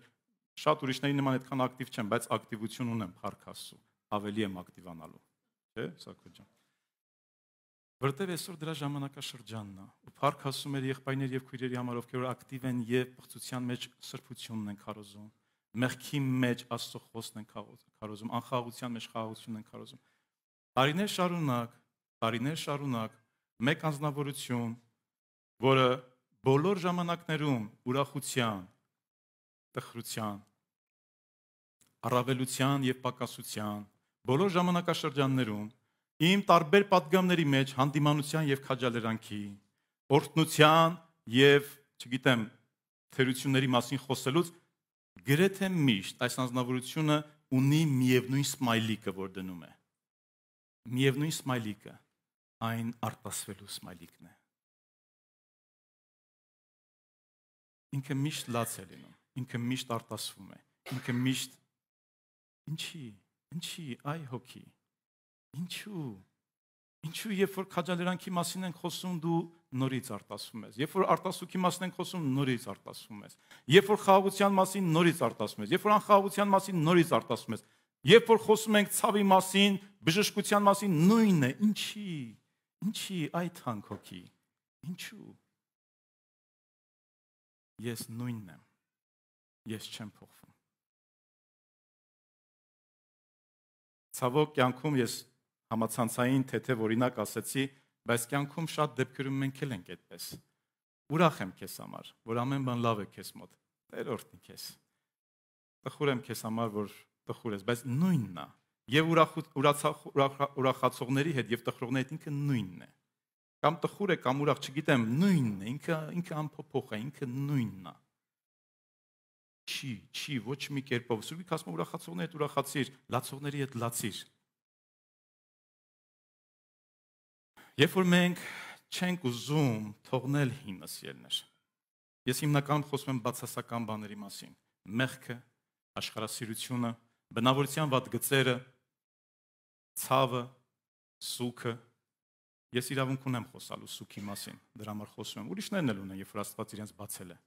շատ ուրիշների նման այդքան ակտիվ չեմ, բայց ակտիվություն ունեմ, փառք Աստծո։ Ավելի եմ ակտիվանալու։ Չէ՞, Սակո ջան։ Որտեւ այսօր դրա ժամանակաշրջանն է։ Ու Փարք ասում էր եղբայրներ եւ քույրերի համար, ովքեր ակտիվ են եւ բղծության մեջ սրբությունն են քարոզում, մեղքի մեջ Աստծո խոսքն են քարոզում, անխաղաղության մեջ խաղաղությունն են քարոզում։ Տարիներ շարունակ, տարիներ շարունակ մեկ անznավորություն, որը բոլոր ժամանակներում ուրախության, տխրության, առավելության եւ պակասության, բոլոր ժամանակաշրջաններում իմ տարբեր падգամների մեջ հանդիմանության եւ քաջալերանքի, օրտնության եւ, չգիտեմ, թերությունների մասին խոսելուց գրեթե միշտ այս անznավորությունը ունի միևնույն սմայլիկը, որ դնում է։ Միևնույն սմայլիկը, այն արտասվելու սմայլիկն է։ Ինքը միշտ լաց է լինում, ինքը միշտ արտասվում է, ինքը միշտ ինչի, ինչի, այ հոգի Ինչու՞։ Ինչու երբ որ քաջալերանքի մասին ենք խոսում դու նորից արտասում ես։ Երբ որ արտասուքի մասին ենք խոսում նորից արտասում ես։ Երբ որ խաղաղության մասին նորից արտասում ես։ Երբ որ անխաղաղության մասին նորից արտասում ես։ Երբ որ խոսում ենք ցավի մասին, բժշկության մասին նույնն է։ Ինչի։ Ինչի այդ հանքոքի։ Ինչու։ Ես նույնն եմ։ Ես չեմ փոխվում։ Ցավոք կյանքում ես համացանցային թեթև օրինակ ասացի, բայց կյանքում շատ դեպքերում մենք էլ ենք այդպես։ Ուրախ եմ քեզ համար, որ ամեն բան լավ է քեզ մոտ։ Տերորդն քեզ։ Տխուր եմ քեզ համար, որ տխուր ես, բայց նույնն է։ Եվ ուրախ ուրախացողների հետ եւ տխրողների հետ ինքը նույնն է։ Կամ տխուր է, կամ ուրախ, չգիտեմ, նույնն է, ինքը ինքը անփոփոխ է, ինքը նույնն է չի, չի ոչ մի կերպով։ Սուրբի ասում ուրախացողների հետ ուրախացիր, լացողների հետ լացիր։ Երբ որ մենք չենք ուզում թողնել հինը սիրելներ։ Ես հիմնական խոսում եմ բացասական բաների մասին՝ մեղքը, աշխարհասիրությունը, բնավորության վատ գծերը, ցավը, սուքը։ Ես իրավունք ունեմ խոսալու սուքի մասին, դրա համար խոսում եմ։ Ուրիշներն էլ ունեն, երբ որ Աստված իրենց բացել է։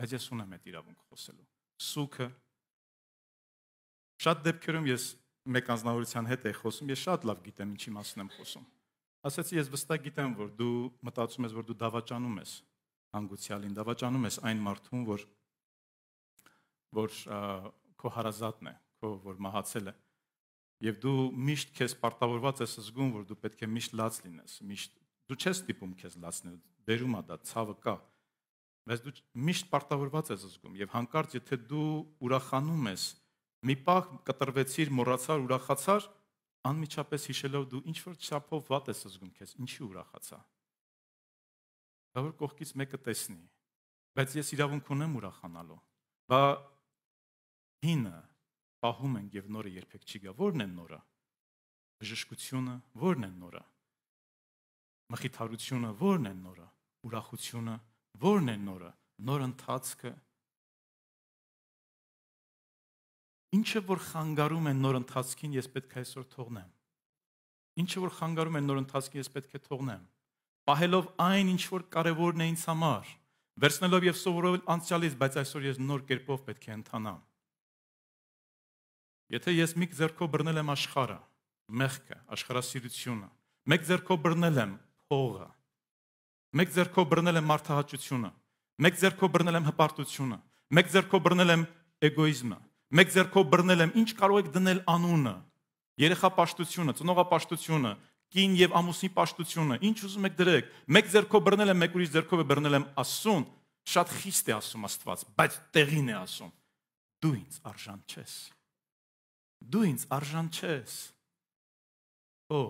Բայց ես ունեմ այդ իրավունք խոսելու։ Սուքը Շատ դեպքերում ես մեկ անznավորության հետ է խոսում, ես շատ լավ գիտեմ ինչի մասին եմ խոսում Ասացի ես վստահ գիտեմ, որ դու մտածում ես, որ դու դավաճանում ես հանգուցյալին, դավաճանում ես այն մարդուն, որ որ քո հարազատն է, քո որ մահացել է։ Եվ դու միշտ քեզ պարտավորված ես զգում, որ դու պետք է միշտ լաց լինես, միշտ դու չես դիպում քեզ լացնել, դերում ա դա ցավը կա։ Բայց դու միշտ պարտավորված ես զգում եւ հանկարծ եթե դու ուրախանում ես, մի պահ կտրվեցիր, մոռացար, ուրախացար, անմիջապես հիշելով դու ինչ որ չափով վատ ես զգում քեզ, ինչի ուրախացա։ Դա որ կողքից մեկը տեսնի, բայց ես իրավունք ունեմ ուրախանալու։ Բա հինը պահում են եւ նորը երբեք չի գա։ Որն է նորը։ Բժշկությունը, որն է նորը։ Մխիթարությունը, որն է նորը։ Ուրախությունը, որն է նորը։ Նոր ընթացքը, նոր Ինչը որ խանգարում է նոր ընթացքին, ես պետք է այսօր թողնեմ։ Ինչը որ խանգարում է նոր ընթացքին, ես պետք է թողնեմ։ Պահելով այն, ինչ որ կարևորն է ինձ համար, վերցնելով եւ սովորել անցյալից, բայց այսօր ես նոր կերպով պետք է ընթանամ։ Եթե ես մի ձեռքով բռնել եմ աշխարհը, մեղքը, աշխարհասիրությունը, մեկ ձեռքով բռնել եմ փողը, մեկ ձեռքով բռնել եմ մարդահաճությունը, մեկ ձեռքով բռնել եմ հպարտությունը, մեկ ձեռքով բռնել եմ էգոիզմը, մեկ ձեռքով բռնել եմ, ինչ կարող եք դնել անունը, երեխապաշտությունը, ծնողապաշտությունը, կին եւ ամուսնի պաշտությունը, ինչ ուզում եք դրեք։ Մեկ ձեռքով բռնել եմ, մեկ ուրիշ ձեռքով բռնել եմ Աստծուն, շատ խիստ է ասում Աստված, բայց տեղին է ասում. դու ինձ արժան չես։ Դու ինձ արժան չես։ Օհ։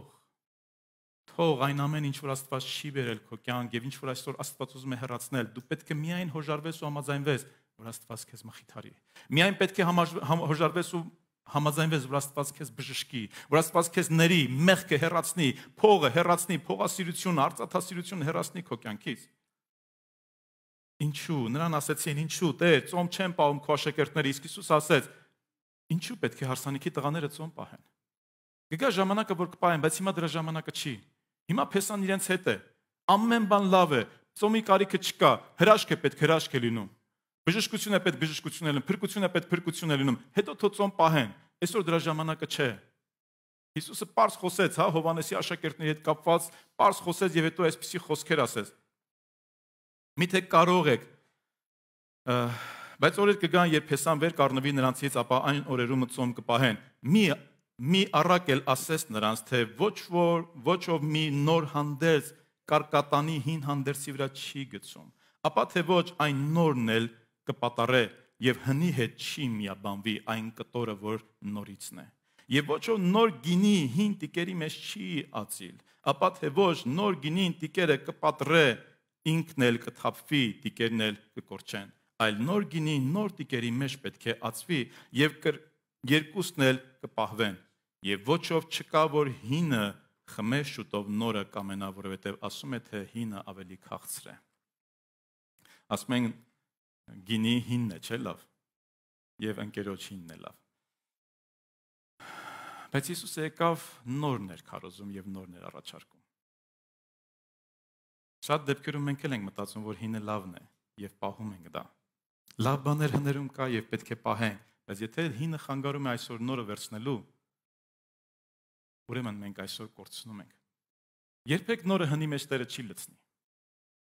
Թող այն ամեն ինչ որ Աստված չի վերել քո կյանք եւ ինչ որ այսօր Աստված ուզում է հեռացնել, դու պետք է միայն հոժարվես ու համաձայնվես, որ Աստված քեզ մխիթարի։ Միայն պետք է հոժարվես ու համաձայնվես, որ Աստված քեզ բժշկի, որ Աստված քեզ ների, մեղքը հեռացնի, փողը հեռացնի, փողասիրություն, արծաթասիրություն հեռացնի քո կյանքից։ Ինչու՞, նրան ասացին, ինչու՞, Տեր, ծոմ չեն պահում քո աշակերտները, իսկ Հիսուս ասաց. Ինչու պետք է հարսանիքի տղաները ծոմ պահեն։ Գկա ժամանակը որ կպահեն, բայց հիմա դրա ժամանակը չի։ Հիմա փեսան իրենց հետ է։ Ամեն բան լավ է, ծոմի կարիքը չկա, հրաշք է պետք, հրաշք է լինում։ Բժշկությունը պետք բժշկություն է լինում, փրկությունը պետք փրկություն է լինում։ Հետո թոցոն պահեն։ Այսօր դրա ժամանակը չէ։ Հիսուսը པարս խոսեց, հա, Հովանեսի աշակերտների հետ կապված, པարս խոսեց եւ հետո այսպիսի խոսքեր ասեց։ Միթե կարող եք բայց օրեր կգան, երբ հեսան վեր կառնվի նրանցից, ապա այն օրերում ծոմ կպահեն։ Մի մի առակել ասես նրանց, թե ոչ որ ոչ ով մի նոր հանդերձ կարկատանի հին հանդերձի վրա չի գցում։ Ապա թե ոչ այն նորն էլ կպատարե եւ հնի հետ չի միաբանվի այն կտորը, որ նորիցն է։ Եվ ոչ ոք նոր գինի հին տիկերի մեջ չի ածիլ, ապա թե ոչ նոր գինին տիկերը կպատրե, ինքն էլ կթափվի, տիկերն էլ կկորչեն, այլ նոր գինի նոր տիկերի մեջ պետք է ածվի եւ երկուսն էլ կպահվեն։ Եվ ոչ ով չկա, որ հինը խմե շուտով նորը կամենա, որովհետև ասում է թե հինը ավելի քաղցր է։ Ասում են գինի հինն է, չէ՞ լավ։ Եվ ընկերոջ հինն է լավ։ Բայց Հիսուսը եկավ նորն էր քարոզում եւ նորն էր առաջարկում։ Շատ դեպքերում մենք էլ ենք մտածում, որ հինը լավն է եւ պահում ենք դա։ Լավ բաներ հներում կա եւ պետք է պահենք, բայց եթե հինը խանգարում է այսօր նորը վերցնելու, ուրեմն մենք այսօր կորցնում ենք։ Երբեք նորը հնի մեջ Տերը չի լցնի։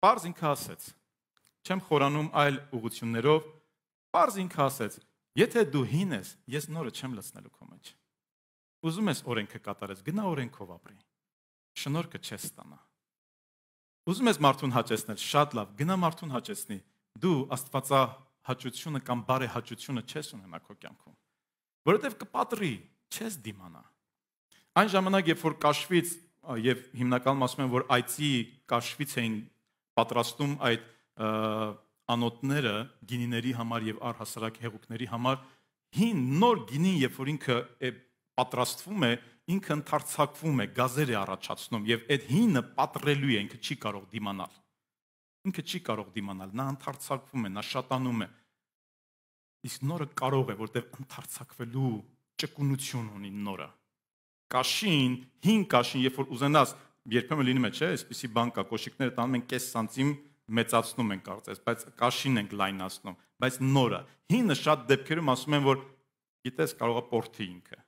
Պարզ ինքը ասեց, չեմ խորանում այլ ուղություններով, Պարզ ինքը ասեց. եթե դու հին ես, ես նորը չեմ լցնելու քո մեջ։ Ուզում ես օրենքը կատարես, գնա օրենքով ապրի։ Շնորհքը չես ստանա։ Ուզում ես մարդուն հաճեցնել, շատ լավ, գնա մարդուն հաճեցնի։ Դու Աստվածա հաճությունը կամ բարեհաճությունը չես ունենա քո կյանքում, որովհետև կպատրի, չես դիմանա։ Այն ժամանակ, երբ որ Կաշվից եւ հիմնականում ասում են, որ IT Կաշվից էին պատրաստում այդ անոթները գինիների համար եւ առհասարակ հեղուկների համար հին նոր գինին, երբ որ ինքը պատրաստվում է, ինքը ընդարձակվում է, գազեր է առաջացնում եւ այդ հինը պատրելու է, ինքը չի կարող դիմանալ։ Ինքը չի կարող դիմանալ, նա ընդարձակվում է, նա շատանում է։ Իսկ նորը կարող է, որտեղ ընդարձակվելու ճկունություն ունի նորը։ Կաշին, հին կաշին, երբ որ ուզենաս, երբեմն լինում է, չէ, այսպիսի բան կա, կոշիկները տանում են 5 սանտիմ մեծացնում են կարծես, բայց կաշին ենք լայնացնում, բայց նորը։ Հինը շատ դեպքերում ասում են, որ գիտես, կարող է պորթի ինքը։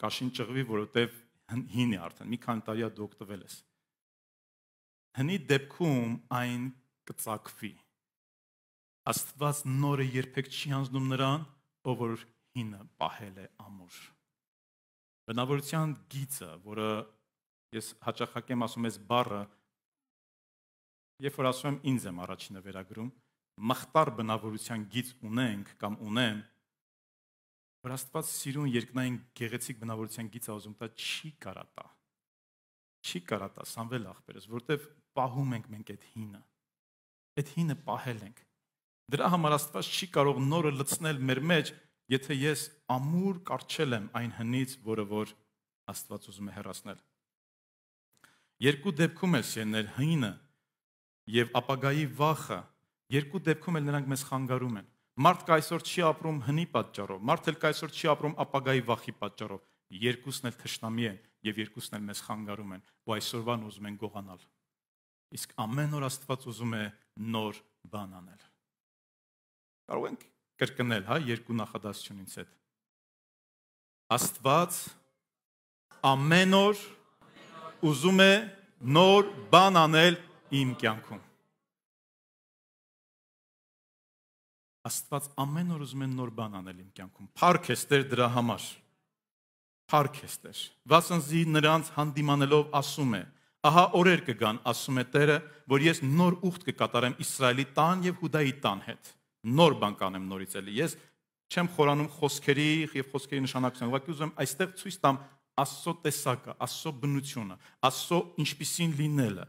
Կաշին ճղվի, որովհետև հին է արդեն, մի քանի տարի է դոկտվել ես։ Հնի դեպքում այն կծակվի։ Աստված նորը երբեք չի անցնում նրան, ով որ հինը պահել է ամուր։ Բնավորության գիծը, որը ես հաճախակեմ ասում ես բառը, Երբ որ ասում եմ ինձ եմ առաջինը վերագրում, մխտար բնավորության գից ունենք կամ ունեմ, որ Աստված սիրուն երկնային գեղեցիկ բնավորության գիծը ուզում տա չի կարա տա։ Չի կարա տա Սամվել ախպերս, որտեվ պահում ենք մենք այդ հինը։ Այդ հինը պահել ենք։ Դրա համար Աստված չի կարող նորը լցնել մեր մեջ, եթե ես ամուր կարճել եմ այն հնից, որը որ Աստված ուզում է հեռացնել։ Երկու դեպքում է սեններ հինը եւ ապագայի վախը երկու դեպքում էլ նրանք մեզ խանգարում են։ Մարդ կա այսօր չի ապրում հնի պատճառով, մարդ էլ կա այսօր չի ապրում ապագայի վախի պատճառով։ Երկուսն էլ թշնամի են եւ երկուսն էլ մեզ խանգարում են, ու այսօրվան ուզում են գողանալ։ Իսկ ամեն օր Աստված ուզում է նոր բան անել։ Կարող ենք կրկնել, հա, երկու նախադասություն ինձ հետ։ Աստված ամեն օր ուզում է նոր բան անել իմ կյանքում։ Աստված ամեն օր ուզում է նոր բան անել իմ կյանքում։ Փառք ես Տեր դրա համար։ Փառք ես Տեր։ Վասնզի նրանց հանդիմանելով ասում է. Ահա օրեր կգան, ասում է Տերը, որ ես նոր ուխտ կկատարեմ Իսրայելի տան եւ Հուդայի տան հետ։ Նոր բան կանեմ նորից էլի։ Ես չեմ խորանում խոսքերի եւ խոսքերի նշանակության, ուղղակի ուզում եմ այստեղ ցույց տամ Աստծո տեսակը, Աստծո բնությունը, Աստծո ինչպիսին լինելը։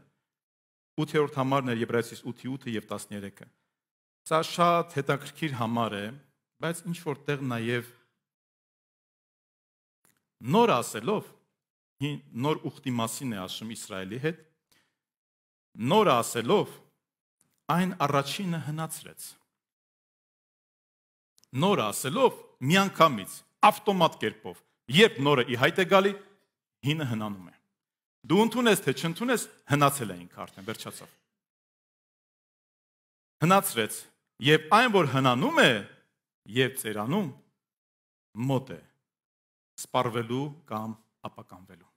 8-րդ համարն է Եբրայեցիս 8:8-ը եւ 13-ը։ Սա շատ հետաքրքիր համար է, բայց ինչ որտեղ նաեւ նոր ասելով նոր ուխտի մասին է ասում Իսրայելի հետ։ Նոր ասելով այն առաջինը հնացրեց։ Նոր ասելով միանգամից ավտոմատ կերպով, երբ նորը ի հայտ է գալի, հինը հնանում է։ Դու ընդունես թե չընդունես, հնացել էինք արդեն, վերջացավ։ Հնացրեց եւ այն որ հնանում է եւ ծերանում մոտ է սպառվելու կամ ապականվելու։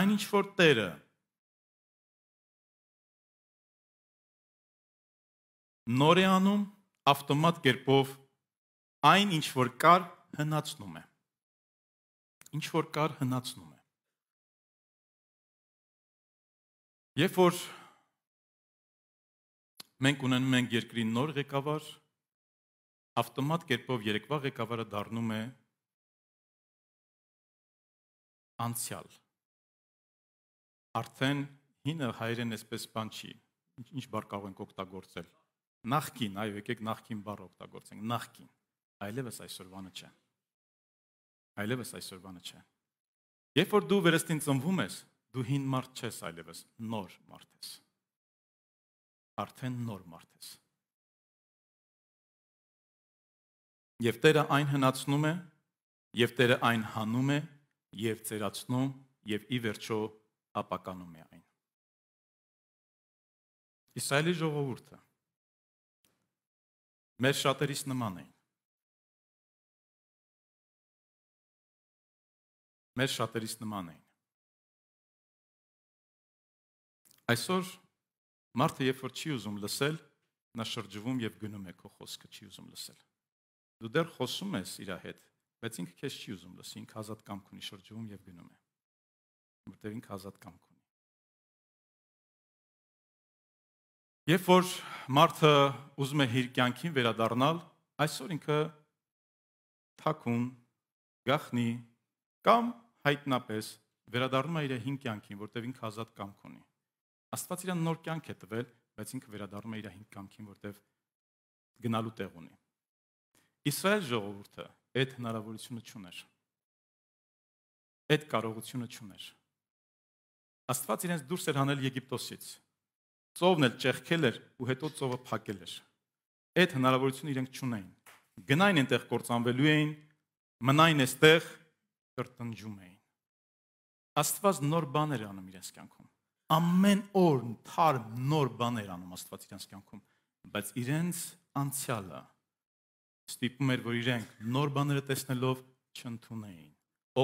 Այնինչ որ Տերը նոր է անում ավտոմատ կերպով այն ինչ որ կար հնացնում է։ Ինչ որ կար հնացնում է։ Երբ որ մենք ունենում ենք երկրի նոր ղեկավար, ավտոմատ կերպով երկվա ղեկավարը դառնում է անցյալ։ Արդեն հինը հայերեն էսպես բան չի, ինչ բառ կարող ենք օգտագործել։ Նախքին, այո, եկեք նախքին բառը օգտագործենք, նախքին։ Այլևս այսօրվանը չէ։ Այլևս այսօրվանը չէ։ Երբ որ դու վերստին ծնվում ես, Դու հին մարդ չես այլևս, նոր մարդ ես։ Արդեն նոր մարդ ես։ Եվ Տերը այն հնացնում է, եւ Տերը այն հանում է, եւ ծերացնում, եւ ի վերջո ապականում է այն։ Իսրայելի ժողովուրդը մեր շատերից նման էին։ Մեր շատերից նման էին։ Այսօր մարդը երբ որ չի ուզում լսել, նա շրջվում եւ գնում է քո խոսքը չի ուզում լսել։ Դու դեռ խոսում ես իր հետ, բայց ինքը քեզ չի ուզում լսի, ինքը ազատ կամք ունի շրջվում եւ գնում է։ Որտեղ ինքը ազատ կամք ունի։ Երբ որ մարդը ուզում է իր կյանքին վերադառնալ, այսօր ինքը թակուն, գախնի կամ հայտնապես վերադառնում է իր հին կյանքին, որտեղ ինքը ազատ կամք ունի։ Աստված իրան նոր կյանք է տվել, բայց ինքը վերադառնում է իր հին կամքին, որտեվ գնալու տեղ ունի։ Իսրայել ժողովուրդը այդ հնարավորությունը չուներ։ Այդ կարողությունը չուներ։ Աստված իրենց դուրս էր հանել Եգիպտոսից։ Ծովն էլ ճեղքել էր ու հետո ծովը փակել էր։ Այդ հնարավորությունը իրենք չունեին։ Գնային այնտեղ կործանվելու էին, մնային այստեղ կրտնջում էին։ Աստված նոր բաներ անում իրենց կյանքում ամեն օր թարմ նոր բաներ անում Աստված իրենց կյանքում, բայց իրենց անցյալը ստիպում էր, որ իրենք նոր բաները տեսնելով չընդունեին։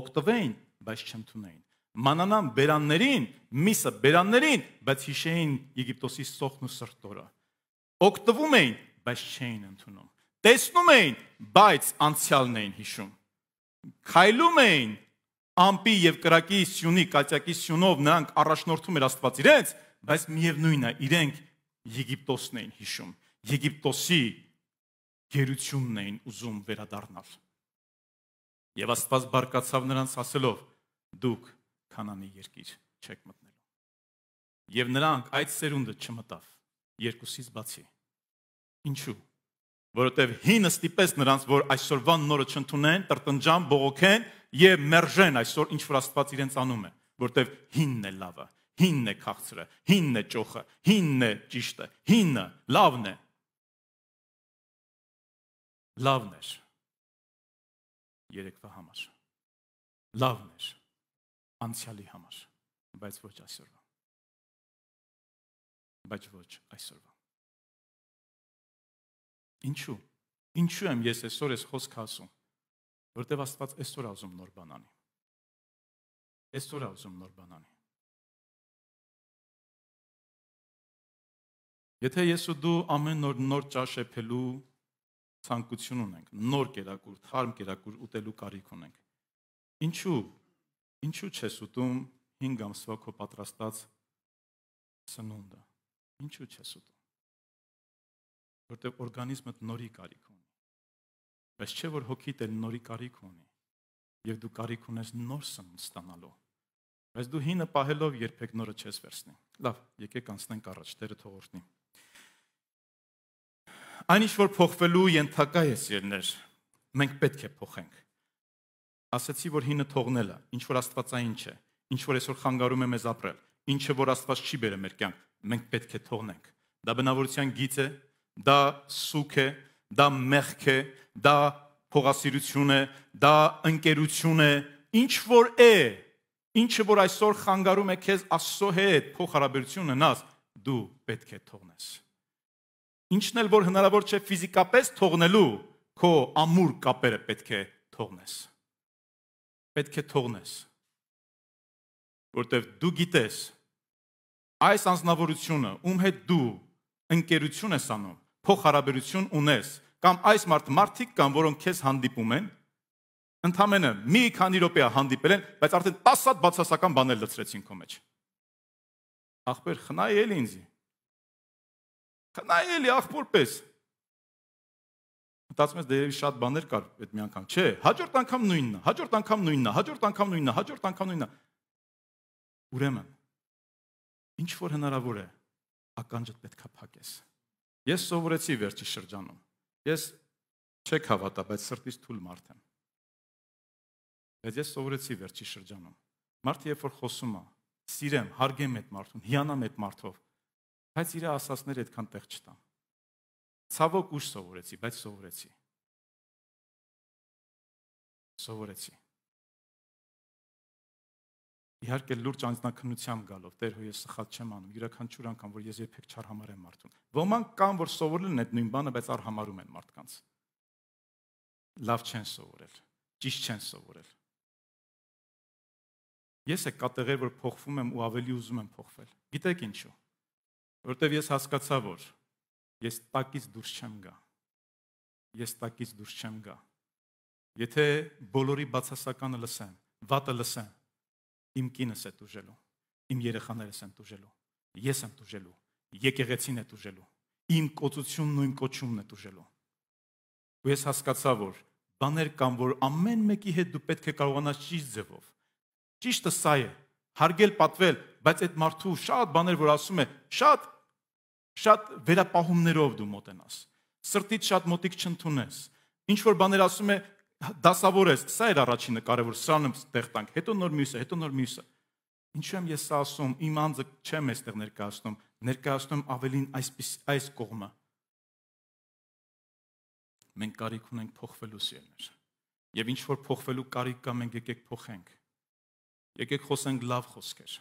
Օգտվեին, բայց չընդունեին։ Մանանան բերաններին, միսը բերաններին, բայց հիշեին Եգիպտոսի սոխն ու սրտորը։ Օգտվում էին, բայց չէին ընդունում։ Տեսնում էին, բայց անցյալն էին հիշում։ Քայլում էին, ամպի եւ կրակի սյունի, կատյակի սյունով նրանք առաջնորդում էր Աստված իրենց, բայց միևնույնն է, իրենք Եգիպտոսն էին հիշում։ Եգիպտոսի գերությունն էին ուզում վերադառնալ։ Եվ Աստված բարկացավ նրանց ասելով. դուք Կանանի երկիր չեք մտնելու։ Եվ նրանք այդ սերունդը չմտավ երկուսից բացի։ Ինչու՞։ Որովհետև հինը ստիպեց նրանց, որ այսօրվան նորը չընդունեն, տրտնջան, բողոքեն, եւ մերժեն այսօր ինչ որ Աստված իրենց անում է, որտեվ հինն է լավը, հինն է քաղցրը, հինն է ճոխը, հինն է ճիշտը, հինը լավն է։ Լավն է։ Երեկվա համար։ Լավն է։ Անցյալի համար, բայց ոչ այսօրվա։ Բայց ոչ այսօրվա։ Ինչու՞։ Ինչու եմ ես այսօր այս խոսքը ասում որտեվ Աստված այսօր ազում նոր բան անի։ Այսօր ազում նոր բան անի։ Եթե ես ու դու ամեն օր նոր ճաշ եփելու ցանկություն ունենք, նոր կերակուր, թարմ կերակուր ուտելու կարիք ունենք։ Ինչու՞։ Ինչու՞ չես ուտում 5 ամսվա քո պատրաստած սնունդը։ Ինչու՞ չես ուտում։ Որտեւ օրգանիզմդ նորի կարիք ունի։ Բայց չէ որ հոգիդ էլ նորի կարիք ունի։ Եվ դու կարիք ունես նոր սնունդ ստանալու։ Բայց դու հինը պահելով երբեք նորը չես վերցնի։ Լավ, եկեք անցնենք առաջ, Տերը թողորտնի։ Այն ինչ որ փոխվելու ենթակա է սիրներ, մենք պետք է փոխենք։ Ասացի որ հինը թողնելը, ինչ որ աստվածային չէ, ինչ որ այսօր խանգարում է մեզ ապրել, ինչը որ աստված չի բերել մեր կյանք, մենք պետք է թողնենք։ Դա բնավորության գիծ է, դա սուք է, դա դա մեղք է, դա փողասիրություն է, դա ընկերություն է, ինչ որ է, ինչը որ այսօր խանգարում է քեզ Աստծո հետ փոխհարաբերություն ունենաս, դու պետք է թողնես։ Ինչն էլ որ հնարավոր չէ ֆիզիկապես թողնելու, քո ամուր կապերը պետք է թողնես։ Պետք է թողնես։ Որտեւ դու գիտես այս անznավորությունը, ում հետ դու ընկերություն ես անում, փոխհարաբերություն ունես կամ այս մարդ մարդիկ կամ որոնք քեզ հանդիպում են ընդամենը մի քանի րոպե հանդիպել են բայց արդեն 10 հատ բացասական բաներ լցրեցին քո մեջ ախպեր խնայ էլ ինձ խնայ էլի ախպորպես մտածում ես դերևս շատ բաներ կար այդ մի անգամ չէ հաջորդ անգամ նույնն է հաջորդ անգամ նույնն է հաջորդ անգամ նույնն է հաջորդ անգամ նույնն է ուրեմն ինչ որ հնարավոր է ականջդ պետքա փակես Ես սովորեցի վերջի շրջանում։ Ես չեք հավատա, բայց սրտից թույլ մարդ եմ։ Բայց ես սովորեցի վերջի շրջանում։ Մարդը երբ որ խոսում է, սիրեմ, հարգեմ այդ մարդուն, հիանամ այդ մարդով, բայց իր ասածները այդքան տեղ չտան։ Ցավոք ուշ սովորեցի, բայց սովորեցի։ Սովորեցի իհարկե լուրջ անձնակնությամբ գալով, Տեր հո ես սխալ չեմ անում, յուրաքանչյուր անգամ որ ես երբեք չար համարեմ մարդուն։ Ոմանք կան, որ սովորել են այդ նույն բանը, բայց առ համարում են մարդկանց։ Լավ չեն սովորել, ճիշտ չեն սովորել։ Ես է կատեղեր, որ փոխվում եմ ու ավելի ուզում եմ փոխվել։ Գիտեք ինչու։ Որտեւ ես հասկացա, որ ես տակից դուրս չեմ գա։ Ես տակից դուրս չեմ գա։ Եթե բոլորի բացասականը լսեմ, վատը լսեմ, Իմ կինս է դուժելու։ Իմ երեխաներս են դուժելու։ Ես եմ դուժելու։ Եկեղեցին է դուժելու։ Իմ կոծությունն ու իմ կոչումն է դուժելու։ Ու ես հասկացա, որ բաներ կան, որ ամեն մեկի հետ դու պետք է կարողանաս ճիշտ ձևով։ Ճիշտը սա է։ Հարգել, պատվել, բայց այդ մարդու շատ բաներ, որ ասում է, շատ շատ վերապահումներով դու մոտենաս։ Սրտից շատ մոտիկ չընդունես։ Ինչ որ բաներ ասում է, դասավորես, սա էր առաջինը կարևոր, սրան եմ տեղ տանք, հետո նոր մյուսը, հետո նոր մյուսը։ Ինչու եմ ես ասում, իմ անձը չեմ այստեղ ներկայացնում, ներկայացնում ավելին այսպես այս կողմը։ Մենք կարիք ունենք փոխվելու սիրներ։ Եվ ինչ որ փոխվելու կարիք կա, մենք եկեք փոխենք։ Եկեք խոսենք լավ խոսքեր,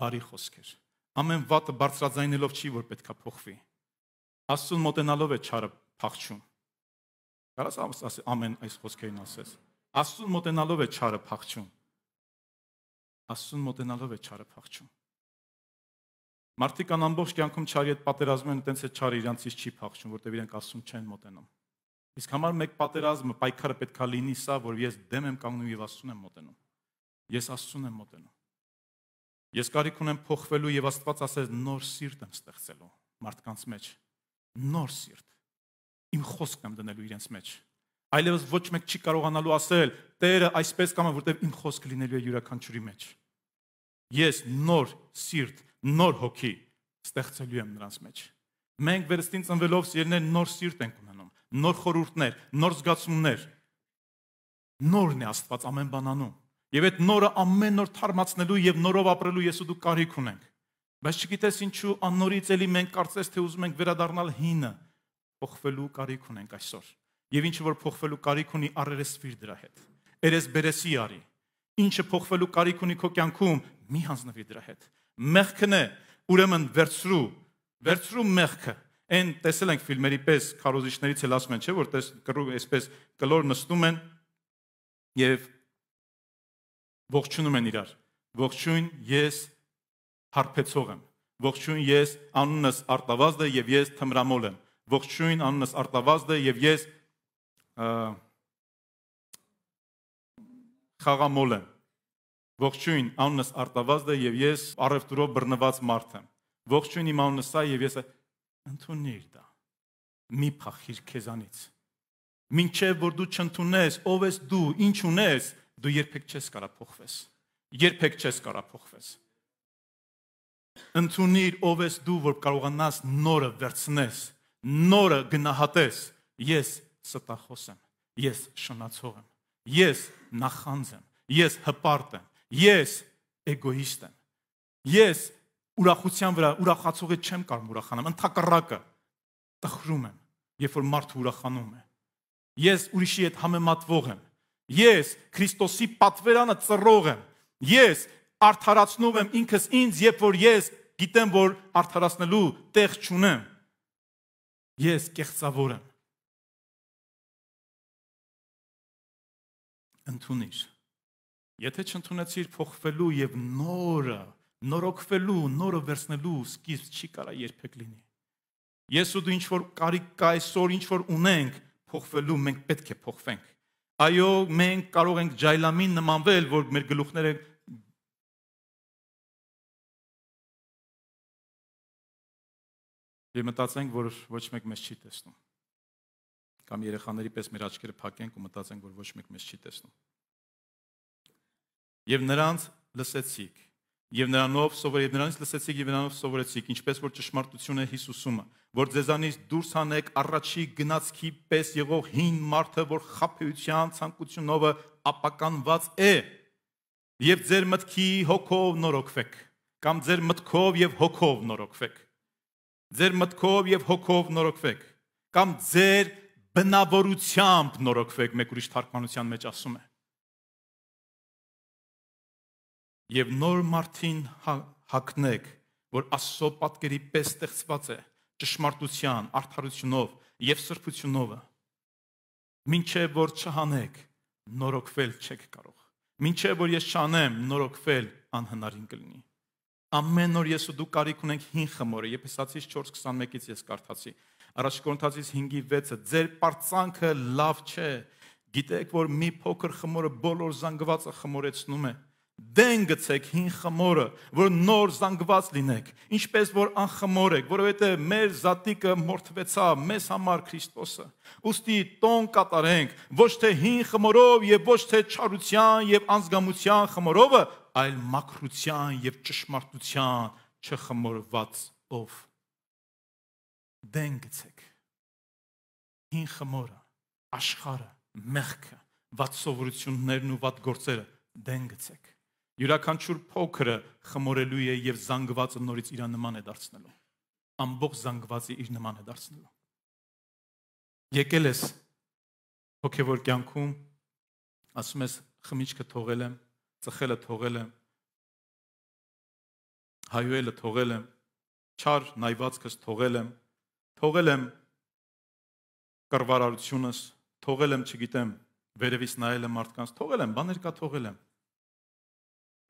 բարի խոսքեր։ Ամեն վատը բարձրաձայնելով չի որ պետքա փոխվի։ Աստծուն մոտենալով է չարը փախչում Կարաս ամեն այս խոսքերին ասես։ Աստուն մոտենալով է ճարը փախչում։ Աստուն մոտենալով է ճարը փախչում։ Մարդիկ ան ամբողջ կյանքում ճարի հետ պատերազմ են, տենց է ճարը իրանցից չի փախչում, որտեվ իրենք Աստուն չեն մոտենում։ Իսկ համար մեկ պատերազմը, պայքարը պետքա լինի սա, որ ես դեմ եմ կանգնում եւ Աստուն եմ մոտենում։ Ես Աստուն եմ մոտենում։ Ես կարիք ունեմ փոխվելու եւ Աստված ասես նոր սիրտ եմ ստեղծելու մարդկանց մեջ։ Նոր սիրտ իմ խոսքն եմ դնելու իրենց մեջ։ Այլևս ոչ մեկ չի կարողանալու ասել Տերը այսպես կամ որտեղ իմ խոսքը լինելու է յուրաքանչյուրի մեջ։ Ես նոր սիրտ, նոր հոգի ստեղծելու եմ նրանց մեջ։ Մենք վերստին ծնվելով սիրներ նոր սիրտ ենք ունենում, նոր խորհուրդներ, նոր զգացումներ։ Նորն է Աստված ամեն բան անում։ Եվ այդ նորը ամեն օր թարմացնելու եւ նորով ապրելու ես ու դու կարիք ունենք։ Բայց չգիտես ինչու աննորից էլի մենք կարծես թե ուզում ենք վերադառնալ հինը, փոխվելու կարիք ունենք այսօր։ Եվ ինչ որ փոխվելու կարիք ունի առերեսվիր դրա հետ։ Էրես բերեսի արի։ Ինչը փոխվելու կարիք ունի քո կյանքում, մի հանձնվի դրա հետ։ Մեղքն է, ուրեմն վերցրու, վերցրու մեղքը։ Այն տեսել ենք ֆիլմերի պես քարոզիչներից էլ ասում են, չէ՞, որ տես կրու այսպես կլոր նստում են եւ ողջունում են իրար։ Ողջույն, ես հարբեցող եմ։ Ողջույն, ես անունս Արտավազդ է եւ ես թմրամոլ եմ ողջույն, անունս Արտավազդ է եւ ես խաղամոլ եմ։ Ողջույն, անունս Արտավազդ է եւ ես առևտուրով բռնված մարդ եմ։ Ողջույն, իմ անունս է եւ ես ընդունիր դա։ Մի փախիր քեզանից։ Մինչև որ դու չընդունես, ով ես դու, ինչ ունես, դու երբեք չես կարա փոխվես։ Երբեք չես կարա փոխվես։ Ընդունիր ով ես դու, որ կարողանաս նորը վերցնես նորը գնահատես, ես ստախոս եմ, ես շնացող եմ, ես նախանձ եմ, ես հպարտ եմ, ես էգոիստ եմ։ Ես ուրախության վրա ուրախացողի չեմ կարող ուրախանալ, ընդհակառակը տխրում եմ, երբ որ մարդը ուրախանում է։ Ես ուրիշի հետ համեմատվող եմ։ Ես Քրիստոսի պատվերանը ծռող եմ։ Ես արդարացնում եմ ինքս ինձ, երբ որ ես գիտեմ, որ արդարացնելու տեղ չունեմ։ Ես կեղծավոր եմ։ Ընթունիր։ Եթե չընդունեցիր փոխվելու եւ նորը, նորոգվելու, նորը վերցնելու սկիզբ չի կարա երբեք լինի։ Ես ու դու ինչ որ կարիք կա այսօր, ինչ որ ունենք, փոխվելու մենք պետք է փոխվենք։ Այո, մենք կարող ենք ջայլամին նմանվել, որ մեր գլուխները Եվ մտածենք, որ ոչ մեկ մեզ չի տեսնում։ Կամ երեխաների պես մեր աչքերը փակենք ու մտածենք, որ ոչ մեկ մեզ չի տեսնում։ Եվ նրանց լսեցիք։ Եվ նրանով սովոր, եւ նրանից լսեցիք եւ նրանով սովորեցիք, ինչպես որ ճշմարտությունը Հիսուսումը, որ ձեզանից դուրս հանեք առաջի գնացքի պես եղող հին մարդը, որ խափեության ցանկությունով ապականված է, եւ ձեր մտքի հոգով նորոգվեք, կամ ձեր մտքով եւ հոգով նորոգվեք ձեր մտքով եւ հոգով նորոգվեք կամ ձեր բնավորությամբ նորոգվեք մեկ ուրիշ թարգմանության մեջ ասում է եւ նոր մարդին հակնեք որ աստծո պատկերի պես ստեղծված է ճշմարտության արդարությունով եւ սրբությունով մինչեւ որ չհանեք նորոգվել չեք կարող մինչեւ որ ես չանեմ նորոգվել անհնարին կլինի Ամեն օր ես ու դու կարիք ունենք հին խմորը, Եփեսացից 4:21-ից ես կարդացի։ Առաջ Կորինթացից 5:6-ը ձեր պարծանքը լավ չէ։ Գիտեք, որ մի փոքր խմորը բոլոր զանգվածը խմորեցնում է։ Դեն գցեք հին խմորը, որ նոր զանգված լինեք, ինչպես որ անխմոր եք, որովհետև մեր զատիկը մորթվեցավ մեզ համար Քրիստոսը։ Ոստի տոն կատարենք ոչ թե հին խմորով եւ ոչ թե չարության եւ անզգամության խմորովը, այլ մակրության եւ ճշմարտության չխմորված ով դեն գցեք հին խմորը աշխարը մեղքը ված սովորություններն ու ված գործերը դեն գցեք յուրաքանչյուր փոքրը խմորելու է եւ զանգվածը նորից իր նման է դարձնելու ամբողջ զանգվածը իր նման է դարձնելու եկել ես հոգեվոր կյանքում ասում ես խմիչքը թողել եմ ծխելը թողել եմ, հայուելը թողել եմ, չար նայվածքս թողել եմ, թողել եմ կրվարարությունս, թողել եմ, չգիտեմ, վերևից նայել եմ մարդկանց, թողել եմ, բաներ կա թողել եմ։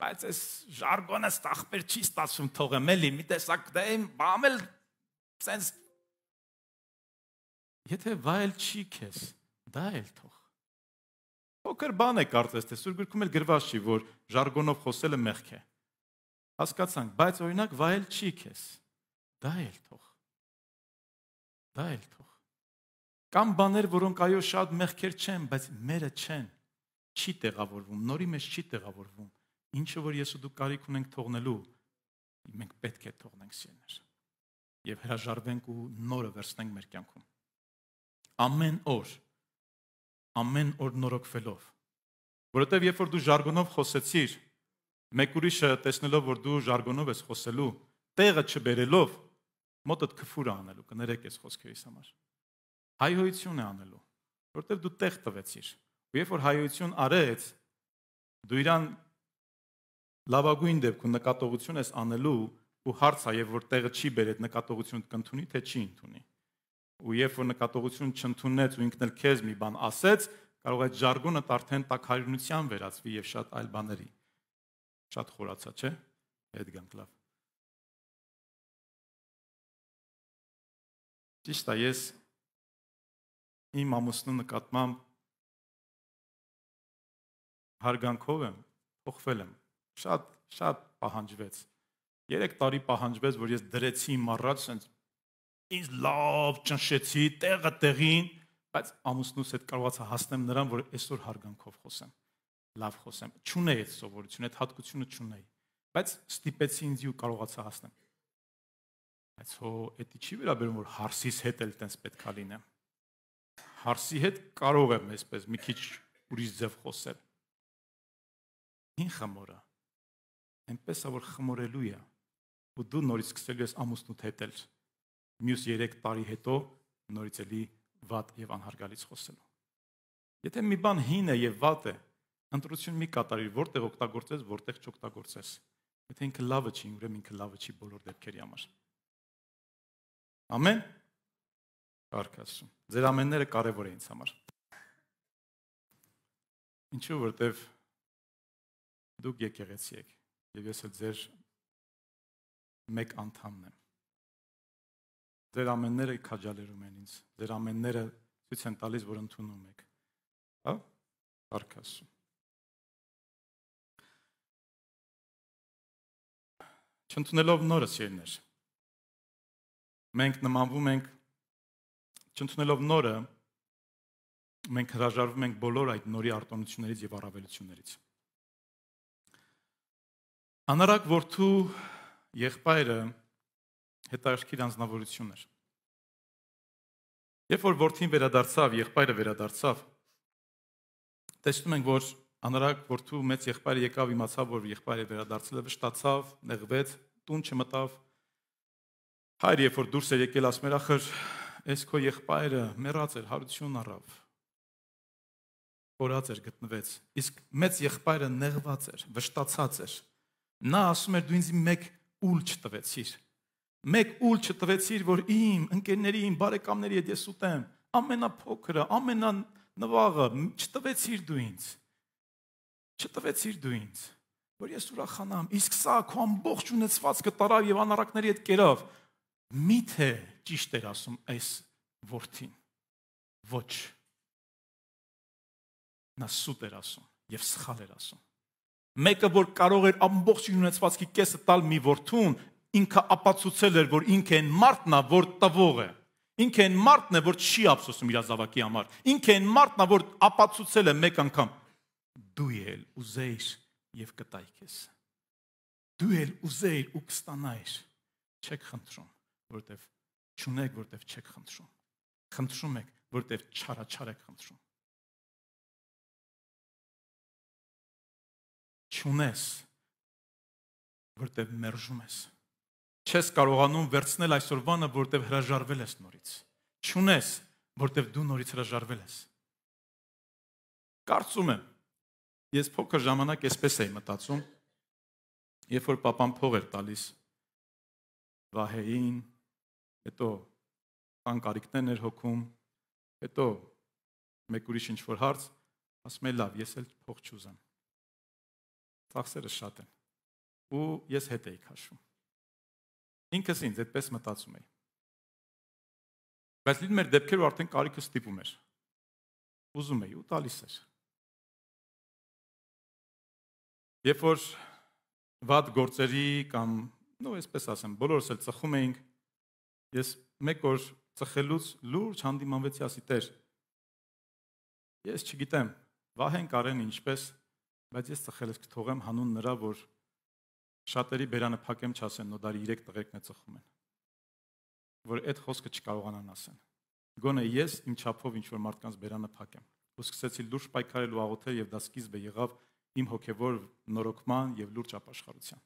Բայց այս ժարգոնը ստախբեր չի ստացվում թողեմ, էլի մի տեսակ դա իմ բամել sense Եթե վայել չի քեզ, դա էլ թող։ Փոքր բան է կարծես թե Սուրբ գրքում էլ գրված չի, որ ժարգոնով խոսելը մեղք է։ Հասկացանք, բայց օրինակ վայել չի քեզ։ Դա էլ թող։ Դա էլ թող։ Կամ բաներ, որոնք այո շատ մեղքեր չեն, բայց մերը չեն։ Չի տեղավորվում, նորի մեջ չի տեղավորվում։ Ինչը որ ես ու դու կարիք ունենք թողնելու, մենք պետք է թողնենք սիրներ։ Եվ հրաժարվենք ու նորը վերցնենք մեր կյանքում։ Ամեն օր որ ամեն օր նորոգվելով։ Որովհետև երբ որ դու ժարգոնով խոսեցիր, մեկ ուրիշը տեսնելով որ դու ժարգոնով ես խոսելու, տեղը չբերելով մոտդ քֆուր անելու, կներեք ես խոսքերիս համար։ Հայհոյություն է անելու, որովհետև դու տեղ տվեցիր։ Ու երբ որ հայհոյություն արեց, դու իրան լավագույն դեպքում նկատողություն ես անելու ու հարցը, եւ որ տեղը չի բերել նկատողություն կընդունի թե չի ընդունի ու երբ որ նկատողություն չընդունեց ու ինքն էլ քեզ մի բան ասեց, կարող է ժարգոնը արդեն տակհարյունության վերածվի եւ շատ այլ բաների։ Շատ խորացա, չէ՞։ Հետ գանք լավ։ Ճիշտ է, ես իմ ամուսնու նկատմամբ հարգանքով եմ, փոխվել եմ։ Շատ շատ պահանջվեց։ 3 տարի պահանջվեց, որ ես դրեցի իմ առաջ, ասենց ինձ լավ ճնշեցի տեղը տեղին, բայց ամուսնուս հետ կարողացա հասնեմ նրան, որ այսօր հարգանքով խոսեմ, լավ խոսեմ։ Չունեի այդ սովորությունը, այդ հատկությունը չունեի, բայց ստիպեցի ինձ ու կարողացա հասնեմ։ Բայց հո դա չի վերաբերում որ հարսից հետ էլ տենց պետքա լինեմ։ Հարսի հետ կարող եմ այսպես մի քիչ ուրիշ ձև խոսել։ Հին խմորը այնպես է որ խմորելու է ու դու նորից սկսել ես ամուսնուդ հետել։ հետ մյուս 3 տարի հետո նորից էլի վատ եւ անհարգալից խոսելու։ Եթե մի բան հին է եւ վատ է, ընտրություն մի կատարիր, որտեղ օգտագործես, որտեղ չօգտագործես։ Եթե ինքը լավը չի, ուրեմն ինքը լավը չի բոլոր դեպքերի համար։ Ամեն։ Կարքասում։ Ձեր ամենները կարևոր է ինձ համար։ Ինչու որտեվ դուք եկեղեցի եք եւ ես էլ ձեր մեկ անդամն եմ։ Ձեր ամենները քաջալերում են ինձ։ Ձեր ամենները ցույց են տալիս, որ ընդունում եք։ Հա? Արքասում։ Չընդունելով նորը սիրներ։ Մենք նմանվում ենք չընդունելով նորը, մենք հրաժարվում ենք բոլոր այդ նորի արտոնություններից եւ առավելություններից։ Անարակ որդու եղբայրը հետաքրքիր անznավորություն էր։ Երբ որ որդին վերադարձավ, եղբայրը վերադարձավ, տեսնում ենք, որ անարակ որդու մեծ եղբայրը եկավ, իմացավ, որ եղբայրը վերադարձել է, վշտացավ, նեղվեց, տուն չմտավ։ Հայր, երբ որ դուրս էր եկել, ասում էր, ախր, այս քո եղբայրը մեռած էր, հարություն առավ կորած էր գտնվեց իսկ մեծ եղբայրը նեղված էր վշտացած էր նա ասում էր դու ինձ մեկ ուլ չտվեցիր մեկ ուլ չտվեցիր, որ իմ ընկերների, իմ բարեկամների հետ ես ուտեմ, ամենափոքրը, ամենանվաղը, չտվեցիր դու ինձ։ Չտվեցիր դու ինձ, որ ես ուրախանամ, իսկ սա քո ամբողջ ունեցվածքը տարավ եւ անարակների հետ կերավ։ Միթե ճիշտ էր ասում այս որդին։ Ոչ։ Նա սուտ էր ասում եւ սխալ էր ասում։ Մեկը որ կարող էր ամբողջ ունեցվածքի կեսը տալ մի որդուն, ինքը ապացուցել էր, որ ինքը այն մարդն է, որ տվող է։ Ինքը այն մարդն է, որ չի ափսոսում իր ազավակի համար։ Ինքը այն մարդն է, որ ապացուցել է մեկ անգամ. դու ել ուզեիր եւ կտայ քեզ։ Դու ել ուզեիր ու կստանայիր։ Չեք խնդրում, որտեվ չունեք, որտեվ չեք խնդրում։ Խնդրում եք, որտեվ չարաչար եք խնդրում։ Չունես, որտեվ մերժում ես։ չունես, չես կարողանում վերցնել այսօր բանը, որտեվ հրաժարվել ես նորից։ Չունես, որտեվ դու նորից հրաժարվել ես։ Կարծում եմ, ես փոքր ժամանակ էսպես էի մտածում, երբ որ papan փող էր տալիս Վահեին, հետո տան կարիքներն էր հոգում, հետո մեկ ուրիշ ինչ որ հարց, ասում եմ լավ, ես էլ փող չուզեմ։ Ծախսերը շատ են։ Ու ես հետ էի քաշում Ինքս ինձ այդպես մտածում էի։ Բայց լինում էր դեպքեր, որ արդեն կարիքը ստիպում էր։ Ուզում էի ու տալիս էր։ Երբ որ վատ գործերի կամ, նո, այսպես ասեմ, բոլորս էլ ծխում էինք, ես մեկ օր ծխելուց լուրջ հանդիմանվեցի ասի Տեր։ Ես չգիտեմ, Վահեն Կարեն ինչպես, բայց ես ծխելս կթողեմ հանուն նրա, որ Շատերի բերանը փակեմ չասեն, նո դարի 3 տղեկն է ծխում են։ Որ այդ խոսքը չկարողանան ասեն։ Գոնե ես իմ չափով ինչ որ մարդկանց բերանը փակեմ։ Ու սկսեցի լուրջ պայքարել ու աղոթել եւ դա սկիզբը եղավ իմ հոգեվոր նորոգման եւ լուրջ ապաշխարության։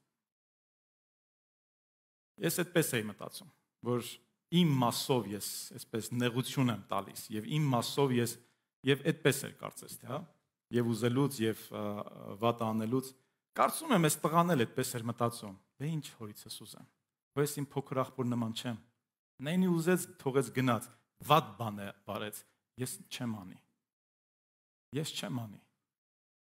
Ես այդպես էի մտածում, որ իմ մասով ես այսպես նեղություն եմ տալիս եւ իմ մասով ես եւ այդպես էր կարծես թե հա եւ ուզելուց եւ վատ անելուց Կարծում եմ, այս տղան էլ այդպես էր մտածում։ Դե ինչ հորիցս ուզեմ։ Բայց իմ փոքր աղբոր նման չեմ։ Նայնի ուզեց թողեց գնաց։ Վատ բան է բարեց։ Ես չեմ անի։ Ես չեմ անի։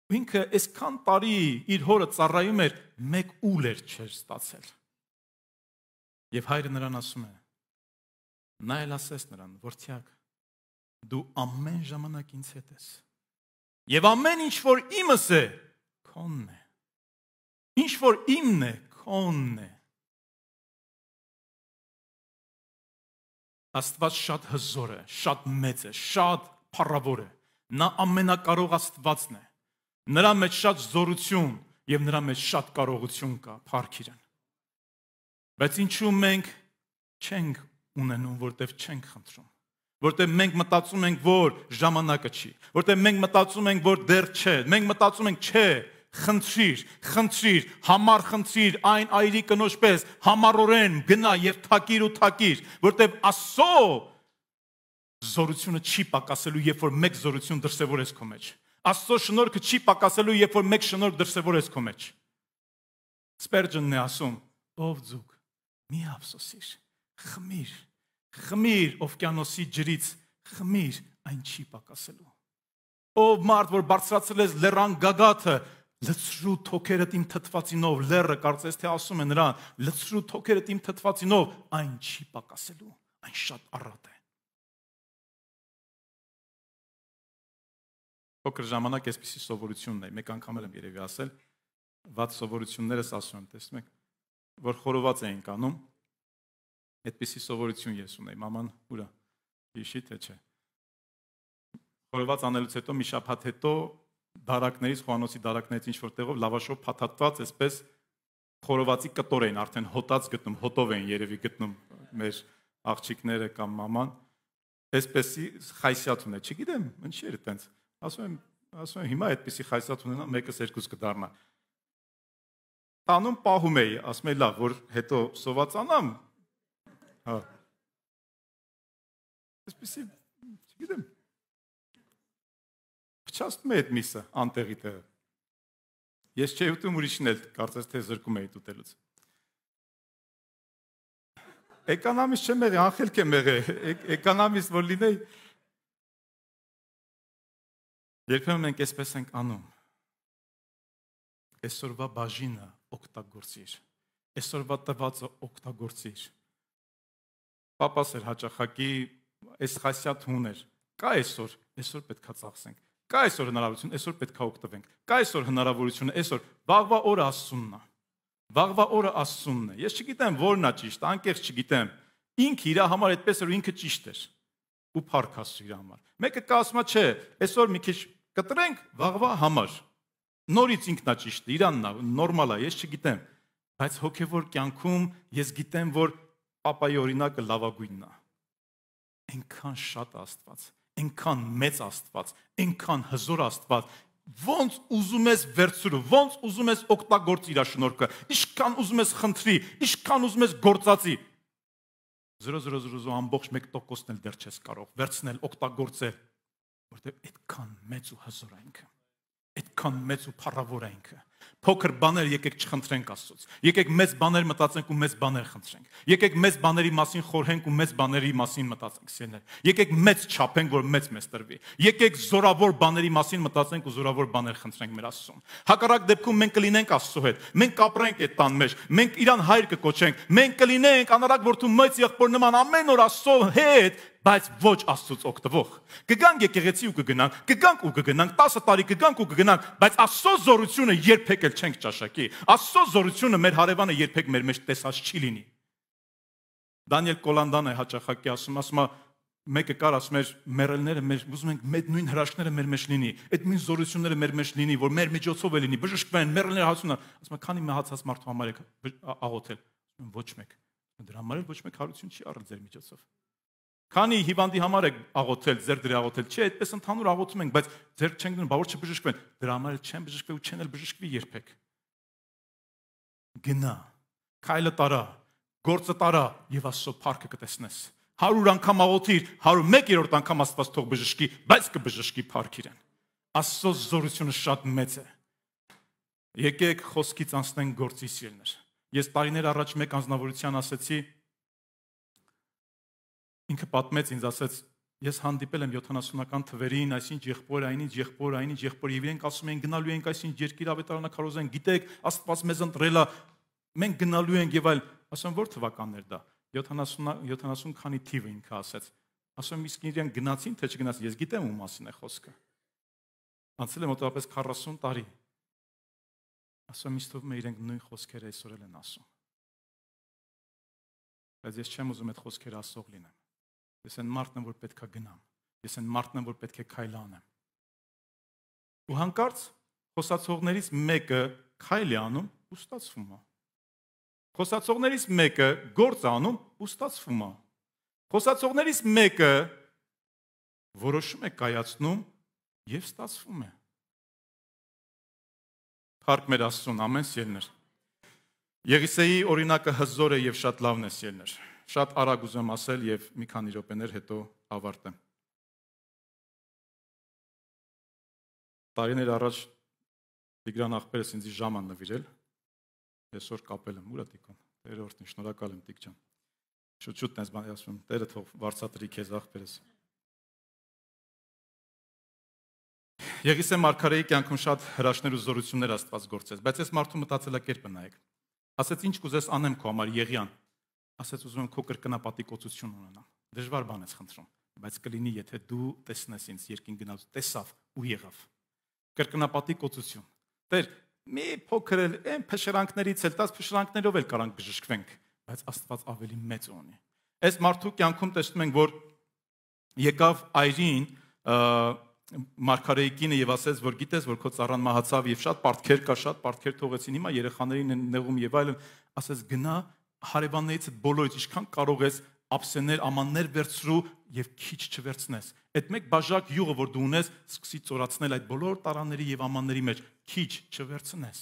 Ու ինքը այսքան տարի իր հորը ծառայում էր, մեկ ուլ էր չէր ստացել։ Եվ հայրը նրան ասում է. նա էլ ասես նրան, որդյակ, դու ամեն ժամանակ ինձ հետ ես։ Եվ ամեն ինչ որ իմս է, քոնն է։ Ինչ որ իմն է, քոնն է։ Աստված շատ հզոր է, շատ մեծ է, շատ փառավոր է։ Նա ամենակարող Աստվածն է։ Նրա մեջ շատ զորություն եւ նրա մեջ շատ կարողություն կա, փառք իրեն։ Բայց ինչու մենք չենք ունենում, որտեվ չենք խնդրում որտեղ մենք մտածում ենք, որ ժամանակը չի, որտեղ մենք մտածում ենք, որ դեռ չէ, մենք մտածում ենք, չէ, խնդրիր, խնդրիր, համար խնդրիր այն այրի կնոջ պես, համառորեն գնա եւ թակիր ու թակիր, որտեւ ասո զորությունը չի պակասելու, երբ որ մեկ զորություն դրսևորես քո մեջ։ Աստծո շնորհքը չի պակասելու, երբ որ մեկ շնորհ դրսևորես քո մեջ։ Սպերջնն է ասում. ով ձուկ, մի ափսոսիր, խմիր, խմիր օվկիանոսի ջրից, խմիր, այն չի պակասելու։ Ով մարդ, որ բարձրացել ես լեռան գագաթը, լցրու թոքերդ իմ թթվածինով լերը կարծես թե ասում է նրան լցրու թոքերդ իմ թթվածինով այն չի պակասելու այն շատ առատ է փոքր ժամանակ էսպիսի սովորությունն է մեկ անգամ եմ երևի ասել ված սովորություններս ասում եմ տեսնում եք որ խորոված էինք անում այդպիսի սովորություն ես ունեի մաման ուրա հիշի թե չէ խորոված անելուց հետո մի շաբաթ հետո դարակներից, Խոանոսի դարակներից ինչ որ տեղով լավաշով փաթաթված, այսպես խորովածի կտոր էին արդեն հոտած գտնում, հոտով էին երևի գտնում մեր աղջիկները կամ մաման։ Այսպեսի խայսյատ ունե, չգիտեմ, ինչ էր այտենց։ Ասում եմ, ասում եմ հիմա այդպեսի խայսյատ ունենա, մեկս երկուս կդառնա։ Տանում պահում էի, ասում էի լավ, որ հետո սովածանամ։ Հա։ Այսպեսի, չգիտեմ, փչացնում է այդ միսը անտեղի տեղը։ Ես չէի ուտում ուրիշն էլ, կարծես թե զրկում էի ուտելուց։ Էկոնոմիստ չեմ եղել, անխելք եմ եղել։ Էկոնոմիստ որ լինեի Երբեմն մենք այսպես ենք անում։ Այսօրվա բաժինը օգտագործիր։ Այսօրվա տվածը օգտագործիր։ Պապաս էր հաճախակի այս խասյաթ հուն էր։ Կա այսօր, այսօր պետքա ծախսենք։ Կա այսօր հնարավորություն, այսօր պետքա օգտվենք։ Կա այսօր հնարավորությունը, այսօր վաղվա օրը Աստծունն է։ Վաղվա օրը Աստծունն է։ Ես չգիտեմ որն է ճիշտ, անկեղծ չգիտեմ։ Ինքը իր համար այդպես էր ու ինքը ճիշտ էր։ Ու փառք Աստծո իր համար։ Մեկը կա ասма, չէ, այսօր մի քիչ կտրենք վաղվա համար։ Նորից ինքնա ճիշտ, իրանն է, նորմալ է, ես չգիտեմ։ Բայց հոգևոր կյանքում ես գիտեմ, որ ապայի օրինակը լավագույնն է։ Այնքան շատ Աստված է Այնքան մեծ Աստված, այնքան հզոր Աստված, ոնց ուզում ես վերցրու, ոնց ուզում ես օգտագործ իր շնորհքը, ինչքան ուզում ես խնդրի, ինչքան ուզում ես գործածի։ 0.00 ամբողջ 1%-ն էլ դեռ չես կարող վերցնել, օգտագործել, որտեղ այդքան մեծ ու հզոր այնքը, այդքան մեծ ու փառավոր այնքը, փոքր բաներ եկեք չխնդրենք Աստծոց։ Եկեք մեծ բաներ մտածենք ու մեծ բաներ խնդրենք։ Եկեք մեծ բաների մասին խորհենք ու մեծ բաների մասին մտածենք սիրներ։ Եկեք մեծ չափենք, որ մեծ մեզ տրվի։ Եկեք զորավոր բաների մասին մտածենք ու զորավոր բաներ խնդրենք մեր Աստծուն։ Հակառակ դեպքում մենք կլինենք Աստծո հետ։ Մենք կապրենք այդ տան մեջ։ Մենք իրան հայր կկոչենք։ Մենք կլինենք անարակ որդու մեծ եղբոր նման ամեն օր Աստծո հետ բայց ոչ Աստծոց օգտվող։ Կգանք եկեղեցի ու կգնանք, կգանք ու կգնանք, 10 տարի կգանք ու կգնանք, բայց Աստծո զորությունը երբեք էլ չենք ճաշակի։ Աստծո զորությունը մեր հարևանը երբեք մեր մեջ տեսած չի լինի։ Դանիել Կոլանդան է հաճախակի ասում, ասում է մեկը կար ասում էր մերելները մեր ուզում ենք մեծ նույն հրաշքները մեր մեջ լինի, այդ նույն զորությունները մեր մեջ լինի, որ մեր միջոցով է լինի, բժշկվեն մերելները հասունա, ասում է քանի մահացած մարդու համար է աղոթել, ոչ մեկ։ Դրա համար էլ ոչ մեկ հարություն չի առել ձեր միջոցով։ Քանի հիվանդի համար եք աղոթել, ձեր դրա աղոթել, չէ, այդպես ընդհանուր աղոթում ենք, բայց ձեր չեն գնում, բա որ չբժշկվեն։ Դրա համար չեն բժշկվի ու չեն էլ բժշկվի երբեք։ Գնա։ Քայլը տարա, գործը տարա եւ Աստծո փառքը կտեսնես։ 100 անգամ աղոթիր, 101-րդ անգամ Աստված թող բժշկի, բայց կբժշկի փառք իրեն։ Աստծո զորությունը շատ մեծ է։ Եկեք խոսքից անցնենք գործի սիրներ։ Ես տարիներ առաջ մեկ անznավորության ասացի, ինքը պատմեց ինձ ասաց ես հանդիպել եմ 70-ական թվերին, այսինչ եղբոր այնից, եղբոր այնից, եղբոր եւ իրենք ասում են գնալու ենք այսինչ երկիր ավետարանակարոզեն, գիտեք, Աստված մեզ ընտրել է, մենք գնալու ենք եւ այլ, ասում որ թվականներ դա 70 70 քանի թիվ ինքը ասաց։ Ասում իսկ իրեն գնացին թե չգնացին, ես գիտեմ ում մասին է խոսքը։ Անցել է մոտավորապես 40 տարի։ Ասում ինձ թվում է իրենք նույն խոսքերը այսօր են ասում։ Բայց ես չեմ ուզում այդ խոսքերը ասող լինեմ Ես այն մարդն եմ, որ պետքա գնամ։ Ես այն մարդն եմ, որ պետք է քայլ անեմ։ Ու հանկարծ խոսացողներից մեկը քայլի անում ու ստացվում է։ Խոսացողներից մեկը գործ անում ու ստացվում է։ Խոսացողներից մեկը որոշում է կայացնում եւ ստացվում է։ Փառք մեր Աստծուն, ամեն սիրներ։ Եղիսեի օրինակը հզոր է եւ շատ լավն է սիրներ շատ արագ ուզում ասել եւ մի քանի րոպեներ հետո ավարտեմ։ Տարիներ առաջ Տիգրան ախպերս ինձ ժամ ան նվիրել։ Այսօր կապել եմ ուրա Տիկոն։ Տերորդին շնորհակալ եմ Տիկջան։ Շուտ-շուտ տես բան ասում, Տերը թող վարծատրի քեզ ախպերս։ Եղիսե Մարկարեի կյանքում շատ հրաշներ ու զորություններ Աստված գործեց, բայց այս մարդու մտածելակերպը նայեք։ Ասաց ինչ կուզես անեմ քո համար Եղիան, ասած ուզում եմ քո կրկնապատիկոծություն ունենամ։ Դժվար բան ես խնդրում, բայց կլինի, եթե դու տեսնես ինձ երկին գնալու, տեսավ ու եղավ։ Կրկնապատիկոծություն։ Տեր, մի փոքր էլ այն փշրանքներից էլ, 10 փշրանքներով էլ կարող ենք բժշկվենք, բայց Աստված ավելի մեծ ունի։ Այս մարդու կյանքում տեսնում ենք, որ եկավ այրին, Մարգարեի կինը եւ ասեց, որ գիտես, որ քո ծառան մահացավ եւ շատ պարտքեր կա, շատ պարտքեր թողեցին հիմա երեխաներին են նեղում եւ այլն, ասես գնա հարևաններից բոլորից ինչքան կարող ես ապսեներ, ամաններ վերցրու եւ քիչ չվերցնես։ Այդ մեկ բաժակ յուղը, որ դու ունես, սկսի ծորացնել այդ բոլոր տարաների եւ ամանների մեջ, քիչ չվերցնես։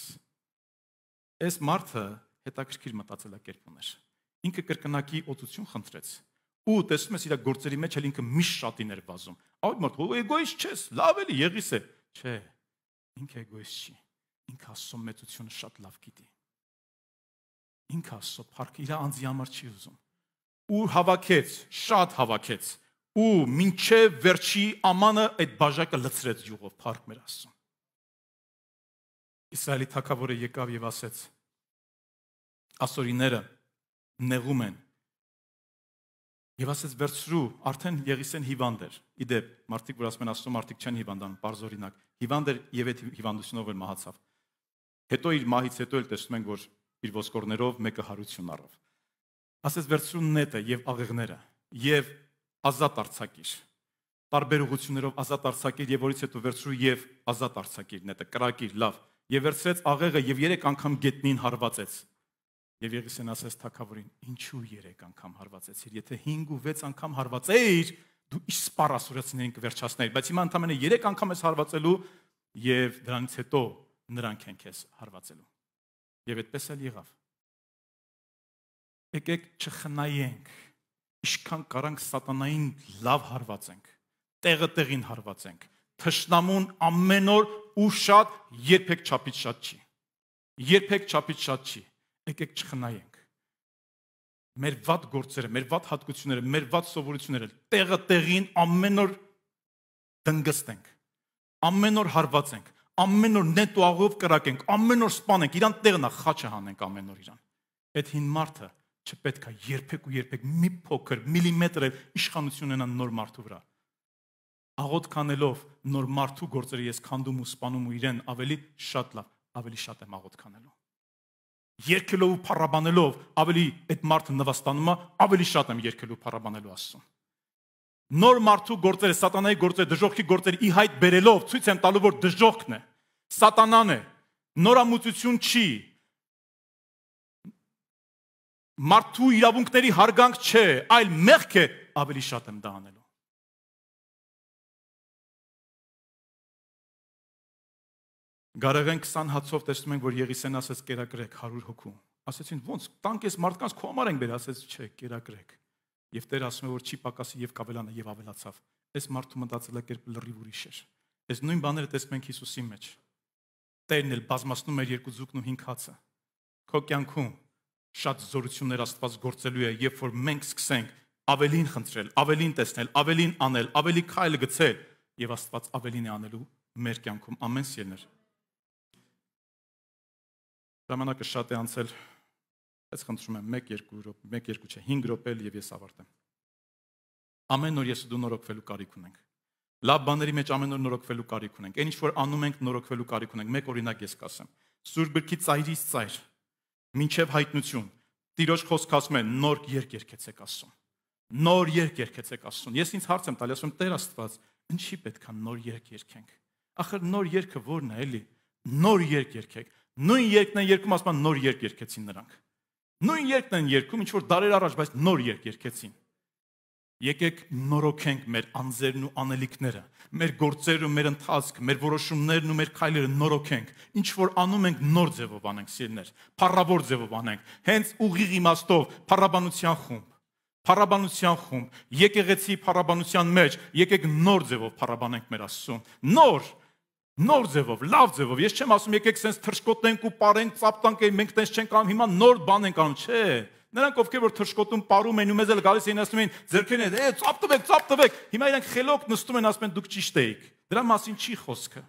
Այս մարդը հետաքրքիր մտածելակերպ ուներ։ Ինքը կրկնակի օծություն խնդրեց։ Ու տեսնում ես իր գործերի մեջ էլ ինքը միշտ շատին էր վազում։ Այդ մարդ ո էգոիստ չես, լավ էլի եղիս է։ Չէ։ Ինքը էգոիստ չի։ Ինքը աստծո մեծությունը շատ լավ գիտի։ Ինք Աստծո փառքը իր անձի համար չի ուզում։ Ու հավաքեց, շատ հավաքեց։ Ու մինչև վերջի ամանը այդ բաժակը լցրեց յուղով փառք մեր Աստծուն։ Իսրայելի թագավորը եկավ եւ ասեց. Ասորիները նեղում են Եվ ասեց վերցրու, արդեն Եղիսեն հիվանդ էր։ Իդեպ, մարդիկ որ ասում են Աստծո մարդիկ չեն հիվանդանում, բարձ օրինակ։ Հիվանդ էր եւ այդ հիվանդությունով էլ մահացավ։ Հետո իր մահից հետո էլ տեսնում ենք, որ իր ոսկորներով մեկը հարություն առավ։ Ասես վերցրուն նետը եւ աղեղները եւ ազատ արցակիր։ Տարբեր ուղություններով ազատ արցակիր եւ որից հետո վերցրու եւ ազատ արցակիր նետը կրակիր, լավ։ Եվ վերցրեց աղեղը եւ 3 անգամ գետնին հարվածեց։ Եվ Եղիսեն ասաց թակավորին. «Ինչու 3 անգամ հարվածեցիր, եթե 5 ու 6 անգամ հարվածեիր, դու իսպար ասորացներին կվերջացնեիր, բայց հիմա ընդամենը 3 անգամ ես հարվածելու եւ դրանից հետո նրանք են քեզ հարվածելու»։ Եվ այդպես էլ եղավ։ Եկեք չխնայենք։ Իշքան կարանք սատանային լավ հարվածենք, տեղը տեղին հարվածենք։ Թշնամուն ամեն օր ու շատ երբեք չափից շատ չի։ Երբեք չափից շատ չի։ Եկեք չխնայենք։ Մեր ված գործերը, մեր ված հատկությունները, մեր ված սովորությունները տեղը տեղին ամեն օր դնգստենք։ Ամեն օր հարվածենք ամեն օր նետուաղով կրակենք, ամեն օր սպանենք, իրան տեղն է խաչը հանենք ամեն օր իրան։ Այդ հին մարդը չպետք է երբեք ու երբեք մի փոքր միլիմետր էլ իշխանություն ունենա նոր մարդու վրա։ Աղոտ կանելով նոր մարդու գործերը ես քանդում ու սպանում ու իրեն ավելի շատ լավ, ավելի շատ եմ աղոտ կանելու։ Երկելով ու փառաբանելով ավելի այդ մարդը նվաստանում է, ավելի շատ եմ երկելու փառաբանելու Աստծուն նոր մարդու գործերը, սատանայի գործերը, դժողքի գործերը ի հայտ բերելով ցույց են տալու որ դժողքն է սատանան է։ Նորամուծություն չի։ Մարդու իրավունքների հարգանք չէ, այլ մեղք է ավելի շատ եմ դա անելու։ Գարեգեն 20 հացով տեսնում ենք, որ Եղիսեն ասաց կերակրեք 100 հոգու։ Ասեցին ո՞նց տանկ էս մարդկանց քո համար ենք բերել, ասեց չէ, կերակրեք։ Եվ Տեր ասում է, որ չի պակասի եւ կավելանը եւ ավելացավ։ Այս մարդու մտածելակերպը լրիվ ուրիշ էր։ Այս նույն բաները տեսնում ենք Հիսուսի մեջ։ Տերն էլ բազմացնում էր երկու ձուկն ու հինգ հացը։ Քո կյանքում շատ զորություններ Աստված գործելու է, երբ որ մենք սկսենք ավելին խնդրել, ավելին տեսնել, ավելին անել, ավելի քայլ գցել, եւ Աստված ավելին է անելու մեր կյանքում ամեն սիրներ։ Ժամանակը շատ է անցել, բայց խնդրում եմ 1-2 րոպե, 1-2 չէ, 5 րոպե եւ ես ավարտեմ։ Ամեն օր ես դու նորոգվելու կարիք ունենք։ Լավ բաների մեջ ամեն օր նորոգվելու կարիք ունենք։ Այն ինչ որ անում ենք, նորոգվելու կարիք ունենք։ Մեկ օրինակ ես կասեմ։ Սուրբ գրքի ծայրից ծայր, մինչև հայտնություն, Տիրոջ խոսք ասում է՝ նոր երկ երկեցեք Աստծուն։ Նոր երկ երկեցեք Աստծուն։ Ես ինձ հարց եմ տալիս, ասում Տեր Աստված, ինչի պետք է նոր երկ երկենք։ Ախր նոր երկը ո՞րն է, էլի։ Նոր երկ երկեք։ Նույն երկն են երկում, ասում են նոր երկ երկեցին նրանք։ Նույն երկն են երկում, ինչ որ դարեր առաջ, բայց նոր երկ երկեցին։ Եկեք նորոգենք մեր անձերն ու անելիքները, մեր գործերը, մեր ընթացքը, մեր որոշումներն ու մեր քայլերը նորոգենք։ Ինչ որ անում ենք, նոր ձևով անենք, սիրներ, փառավոր ձևով անենք, հենց ուղիղ իմաստով, փառաբանության խումբ, փառաբանության խումբ, եկեղեցի փառաբանության մեջ, եկեք նոր ձևով փառաբանենք մեր Աստծուն։ Նոր նոր ձևով, լավ ձևով։ Ես չեմ ասում եկեք sense թրշկոտենք ու parենք, ծապտանք, մենք տես չենք անում, հիմա նոր բան ենք անում, չէ՞ Նրանք ովքեր որ թռշկոտում, ապարում են ու մեզ էլ գալիս են ասում են ձերքերն հետ, «Է, ծապ տվեք, ծապ տվեք»։ Հիմա իրենք խելոք նստում են ասում են դուք ճիշտ եք։ Դրա մասին չի խոսքը։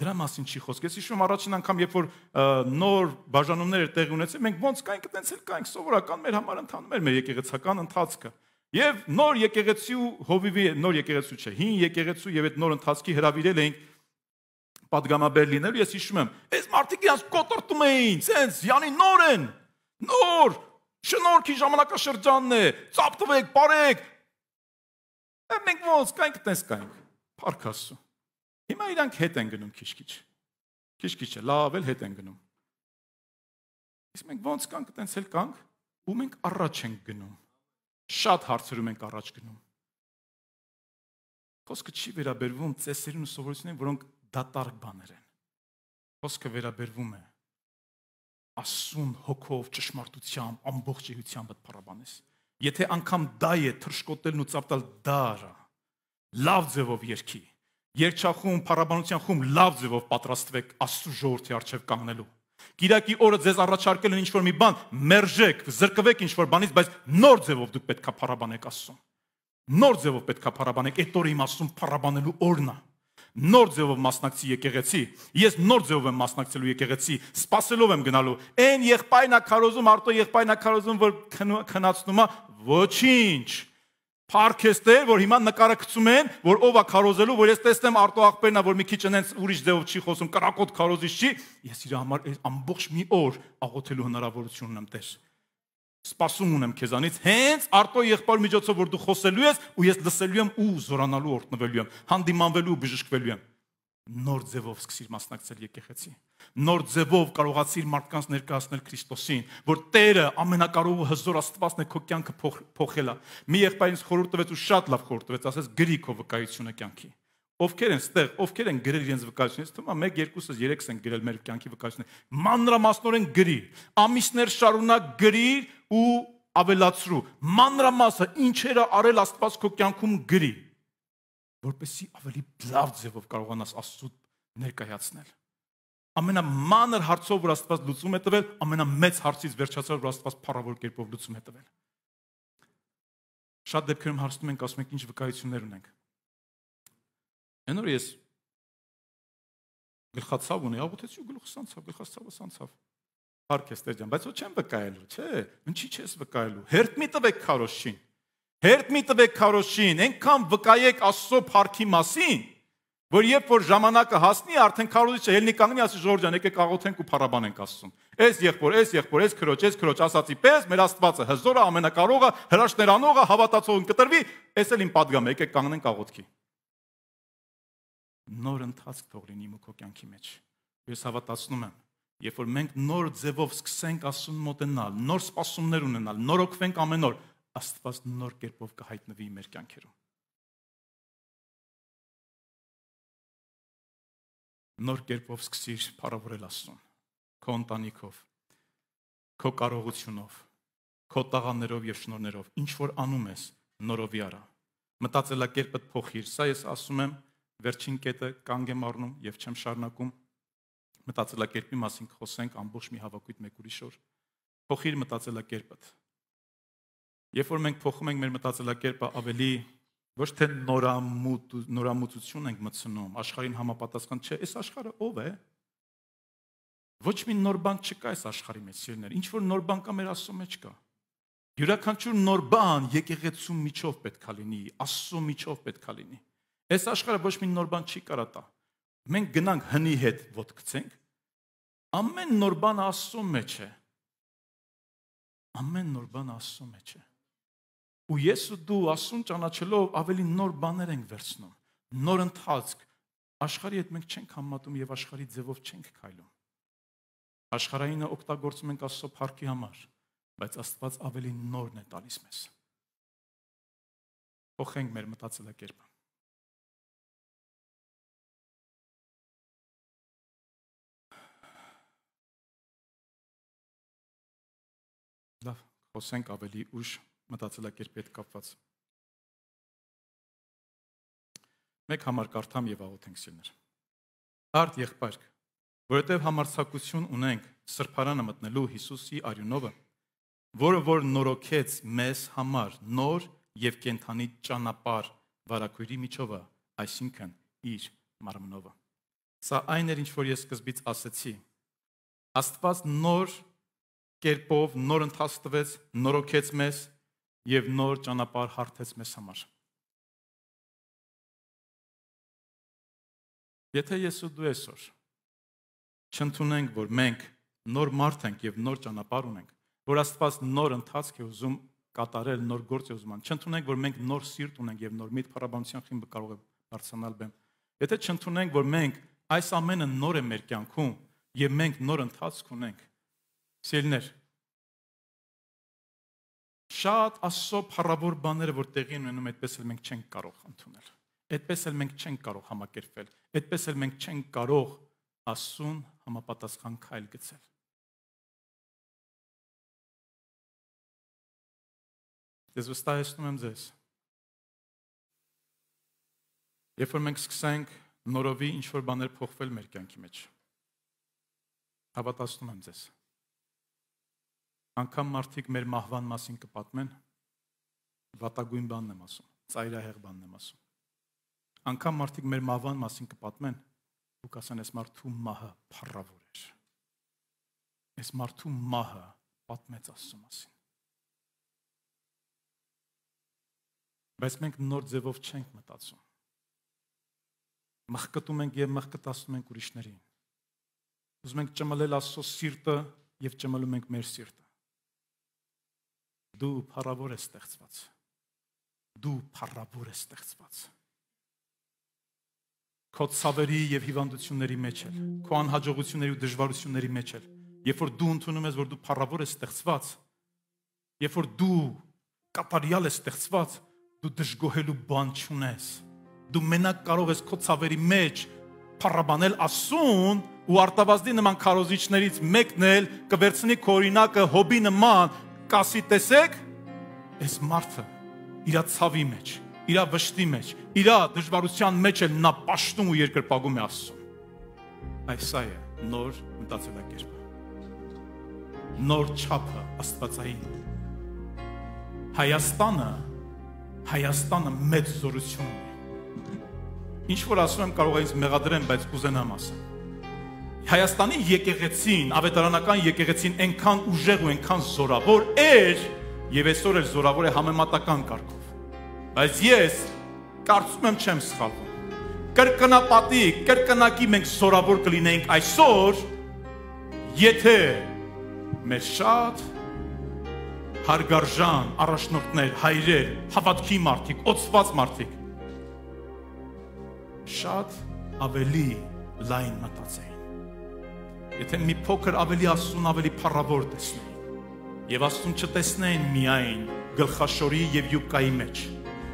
Դրա մասին չի խոսք։ Ես հիշում եմ առաջին անգամ, երբ որ նոր բաժանումներ էր տեղի ունեցել, մենք ոնց կայինք, այդպես էլ կայինք, սովորական մեր համար ընթանում էր մեր եկեղեցական ընթացքը։ Եվ նոր եկեղեցու հովիվի, նոր եկեղեցու չէ, հին եկեղեցու եւ այդ նոր ընթացքի հրավիրել էինք падգամաբեր լինելու, ես հիշում եմ, այս մարդիկ իրաց կոտրտում էին, սենց յանի նոր են։ Նոր շնորհքի ժամանակաշրջանն է։ Ծապտվեք, բարեք։ Եմ մենք ոնց կայք տես կայք։ Փառք Աստծո։ Հիմա իրանք հետ են գնում քիչ-քիչ։ Քիչ-քիչ է, լավ էլ հետ են գնում։ Իսկ մենք ոնց կանք տենց էլ կանք ու մենք առաջ ենք գնում։ Շատ հարցերում ենք առաջ գնում։ Խոսքը չի վերաբերվում ծեսերին ու սովորություններին, որոնք դատարկ բաներ են։ Խոսքը վերաբերվում է Աստուն հոգով ճշմարտությամբ ամբողջ էությամբ բթարաբանես։ Եթե անգամ դա է թրշկոտելն ու ծապտալ դարա, լավ ձևով երկի։ Երկչախում, փարաբանության խում լավ ձևով պատրաստվեք Աստծո ժողովրդի արչև կանգնելու։ Կիրակի օրը ձեզ առաջարկել են ինչ-որ մի բան, մերժեք, զրկվեք ինչ-որ բանից, բայց նոր ձևով դուք պետքա փարաբանեք Աստծուն։ Նոր ձևով պետքա փարաբանեք, այդ օրը իմ Աստուն փարաբանելու օրն է։ որ նոր ձևով մասնակցի եկեղեցի, ես նոր ձևով եմ մասնակցելու եկեղեցի, սпасելով եմ գնալու։ Այն եղբայնա քարոզում, արտո եղբայնա քարոզում, որ քնացնում է, ոչինչ։ Փառք ես Տեր, որ հիմա նկարակցում են, որ ով է քարոզելու, որ ես տեսնեմ արտո աղբերնա, որ մի քիչ այնց ուրիշ ձևով չի խոսում, կրակոտ քարոզիչ չի, ես իր համար ամբողջ մի օր աղոթելու հնարավորությունն եմ տես սպասում ունեմ քեզանից հենց արտո եղբոր միջոցով որ դու խոսելու ես ու ես լսելու եմ ու զորանալու օրտնվելու եմ հանդիմանվելու ու բժշկվելու եմ նոր ձևով սկսիր մասնակցել եկեղեցի նոր ձևով կարողացիր մարդկանց ներկայացնել Քրիստոսին որ Տերը ամենակարող ու հզոր Աստվածն է քո կյանքը փոխելա մի եղբայրս խորհուրդ տվեց ու շատ լավ խորհուրդ տվեց ասես գրի քո վկայությունը կյանքի ովքեր են ստեղ, ովքեր են գրել իրենց վկայությունից, թվում է 1, 2-ը, 3-ը են գրել մեր կյանքի վկայությունները։ Մանրամասնորեն գրի, ամիսներ շարունակ գրի ու ավելացրու։ Մանրամասը ինչերը արել Աստված քո կյանքում գրի, որպեսզի ավելի լավ ձևով կարողանաս Աստծուն ներկայացնել ամենամանր հարցով որ Աստված լուծում է տվել, ամենամեծ հարցից վերջացավ որ Աստված փառավոր կերպով լուծում է տվել։ Շատ դեպքերում հարցնում ենք, ասում ենք ինչ վկայություններ ունենք։ Այն որ ես գլխացավ ունի, աբոթեցի ու գլուխս անցավ, գլխացավս անցավ։ Հարկ է ստեջան, բայց ոչ չեմ վկայելու, չէ՞։ Ինչի՞ չես վկայելու։ Հերթ մի տվեք քարոշին։ Հերթ մի տվեք քարոշին, այնքան վկայեք Աստծո փառքի մասին, որ երբ որ ժամանակը հասնի, արդեն քարոզիչը ելնի կանգնի ասի Ժորժ ջան, եկեք աղոթենք ու փառաբանենք Աստծուն։ Էս եղբոր, էս եղբոր, էս քրոջ, էս քրոջ ասացի պես, մեր Աստվածը հզորը, ամենակարողը, հրաշներանողը, հավատացողն կտրվի, էս էլ իմ падգամ, եկեք կանգնենք աղոթքի նոր ընթացք թող լինի մոքո կյանքի մեջ։ Ես հավատացնում եմ, երբ որ մենք նոր ձևով սկսենք Աստծուն մոտենալ, նոր սպասումներ ունենալ, նորոգվենք ամեն օր, Աստված նոր կերպով կհայտնվի մեր կյանքերում։ Նոր կերպով սկսիր փառավորել Աստծուն քո ընտանիքով, քո կարողությունով, քո տաղաներով եւ շնորներով, ինչ որ անում ես, նորովի արա։ Մտածելակերպդ փոխիր, սա ես ասում եմ, Վերջին կետը կանգ եմ առնում եւ չեմ շարունակում մտածելակերպի մասին խոսենք ամբողջ մի հավաքույթ մեկ ուրիշ օր։ Փոխիր մտածելակերպդ։ Երբ որ մենք փոխում ենք մեր մտածելակերպը ավելի ոչ թե նորամուտ նորամուտություն ենք մտցնում, աշխարհին համապատասխան չէ, այս աշխարհը ով է։ Ոչ մի նոր բան չկա այս աշխարհի մեջ, սիրներ։ Ինչ որ նոր բան կա մեր Աստծո մեջ կա։ Յուրաքանչյուր նոր բան եկեղեցու միջով պետքա լինի, Աստծո միջով պետքա լինի։ Այս աշխարհը ոչ մի նոր բան չի կարա տա։ Մենք գնանք հնի հետ ոտ գցենք։ Ամեն նոր բան Աստծո մեջ է։ Ամեն նոր բան Աստծո մեջ է։ Ու ես ու դու Աստուն ճանաչելով ավելի նոր բաներ ենք վերցնում։ Նոր ընթացք աշխարհի հետ մենք չենք համատում եւ աշխարհի ձևով չենք քայլում։ Աշխարհայինը օգտագործում ենք Աստծո փառքի համար, բայց Աստված ավելի նորն է տալիս մեզ։ Փոխենք մեր մտածելակերպը։ Լավ, խոսենք ավելի ուշ մտածելակերպի հետ կապված։ Մեկ համար կարդամ եւ աղոթենք սիրներ։ Արդ եղբայր, որովհետև համարձակություն ունենք սրբարանը մտնելու Հիսուսի արյունովը, որը որ նորոգեց մեզ համար նոր եւ կենթանի ճանապարհ վարակույրի միջով, այսինքն իր մարմնովը։ Սա այն էր, ինչ որ ես սկզբից ասացի։ Աստված նոր կերպով նոր ընթաց տվեց, նորոգեց մեզ եւ նոր ճանապարհ հարթեց մեզ համար։ Եթե ես ու դու այսօր չընդունենք, որ մենք նոր մարդ ենք եւ նոր ճանապարհ ունենք, որ Աստված նոր ընթացք է ուզում կատարել, նոր գործ է ուզում անել, չընդունենք, որ մենք նոր սիրտ ունենք եւ նոր միտք փառաբանության խումբը կարող է բարձրանալ բեմ։ Եթե չընդունենք, որ մենք այս ամենը նոր է մեր կյանքում եւ մենք նոր ընթացք ունենք, Սիրներ։ Շատ աստծո փառավոր բաները, որ տեղի ունենում, այդպես էլ մենք չենք կարող ընդունել։ Այդպես էլ մենք չենք կարող համակերպվել։ Այդպես էլ մենք չենք կարող աստուն համապատասխան քայլ գցել։ Ես վստահեցնում եմ ձեզ։ Երբ որ մենք սկսենք նորովի ինչ որ բաներ փոխվել մեր կյանքի մեջ, հավատացնում եմ ձեզ անկամ մարդիկ մեր մահվան մասին կպատմեն վատագույն բանն եմ ասում ծայրահեղ բանն եմ ասում անկամ մարդիկ մեր մահվան մասին կպատմեն ու կասեն այս մարդու մահը փառավոր էր այս մարդու մահը պատմեց աստծո մասին բայց մենք նոր ձևով չենք մտածում մխկտում ենք եւ մխկտացնում ենք ուրիշներին ուզում ենք ճմլել աստծո սիրտը եւ ճմլում ենք մեր սիրտը դու փառավոր ես ստեղծված։ Դու փառավոր ես ստեղծված։ Քո ցավերի եւ հիվանդությունների մեջ էլ, քո անհաջողությունների ու դժվարությունների մեջ էլ, երբ որ դու ընդունում ես, որ դու փառավոր ես ստեղծված, երբ որ դու կատարյալ ես ստեղծված, դու դժգոհելու բան չունես։ Դու մենակ կարող ես քո ցավերի մեջ փառաբանել Աստծուն ու արտավազդի նման քարոզիչներից մեկն էլ կվերցնի քորինակը հոբի նման կասի, տեսեք, այս մարդը իր ցավի մեջ, իր վշտի մեջ, իր դժվարության մեջ էլ նա պաշտում ու երկրպագում է Աստծուն։ Այս այ է նոր մտածելակերպը։ Նոր չափը Աստվածային։ Հայաստանը Հայաստանը մեծ զորություն ունի։ Ինչ որ ասում եմ կարող է ինձ մեղադրեն, բայց կուզենամ ասեմ Հայաստանի եկեղեցին, ավետարանական եկեղեցին այնքան ուժեղ ու այնքան զորավոր էր եւ այսօր էլ զորավոր է համեմատական կարգով։ Բայց ես կարծում եմ չեմ սխալվում։ Կրկնապատի, կրկնակի մենք զորավոր կլինեինք այսօր, եթե մեր շատ հարգարժան առաջնորդներ, հայրեր, հավատքի մարդիկ, ոցված մարդիկ շատ ավելի լայն մտածեին եթե մի փոքր ավելի Աստուն ավելի փառավոր տեսնեին եւ Աստուն չտեսնեին միայն գլխաշորի եւ յուբկայի մեջ,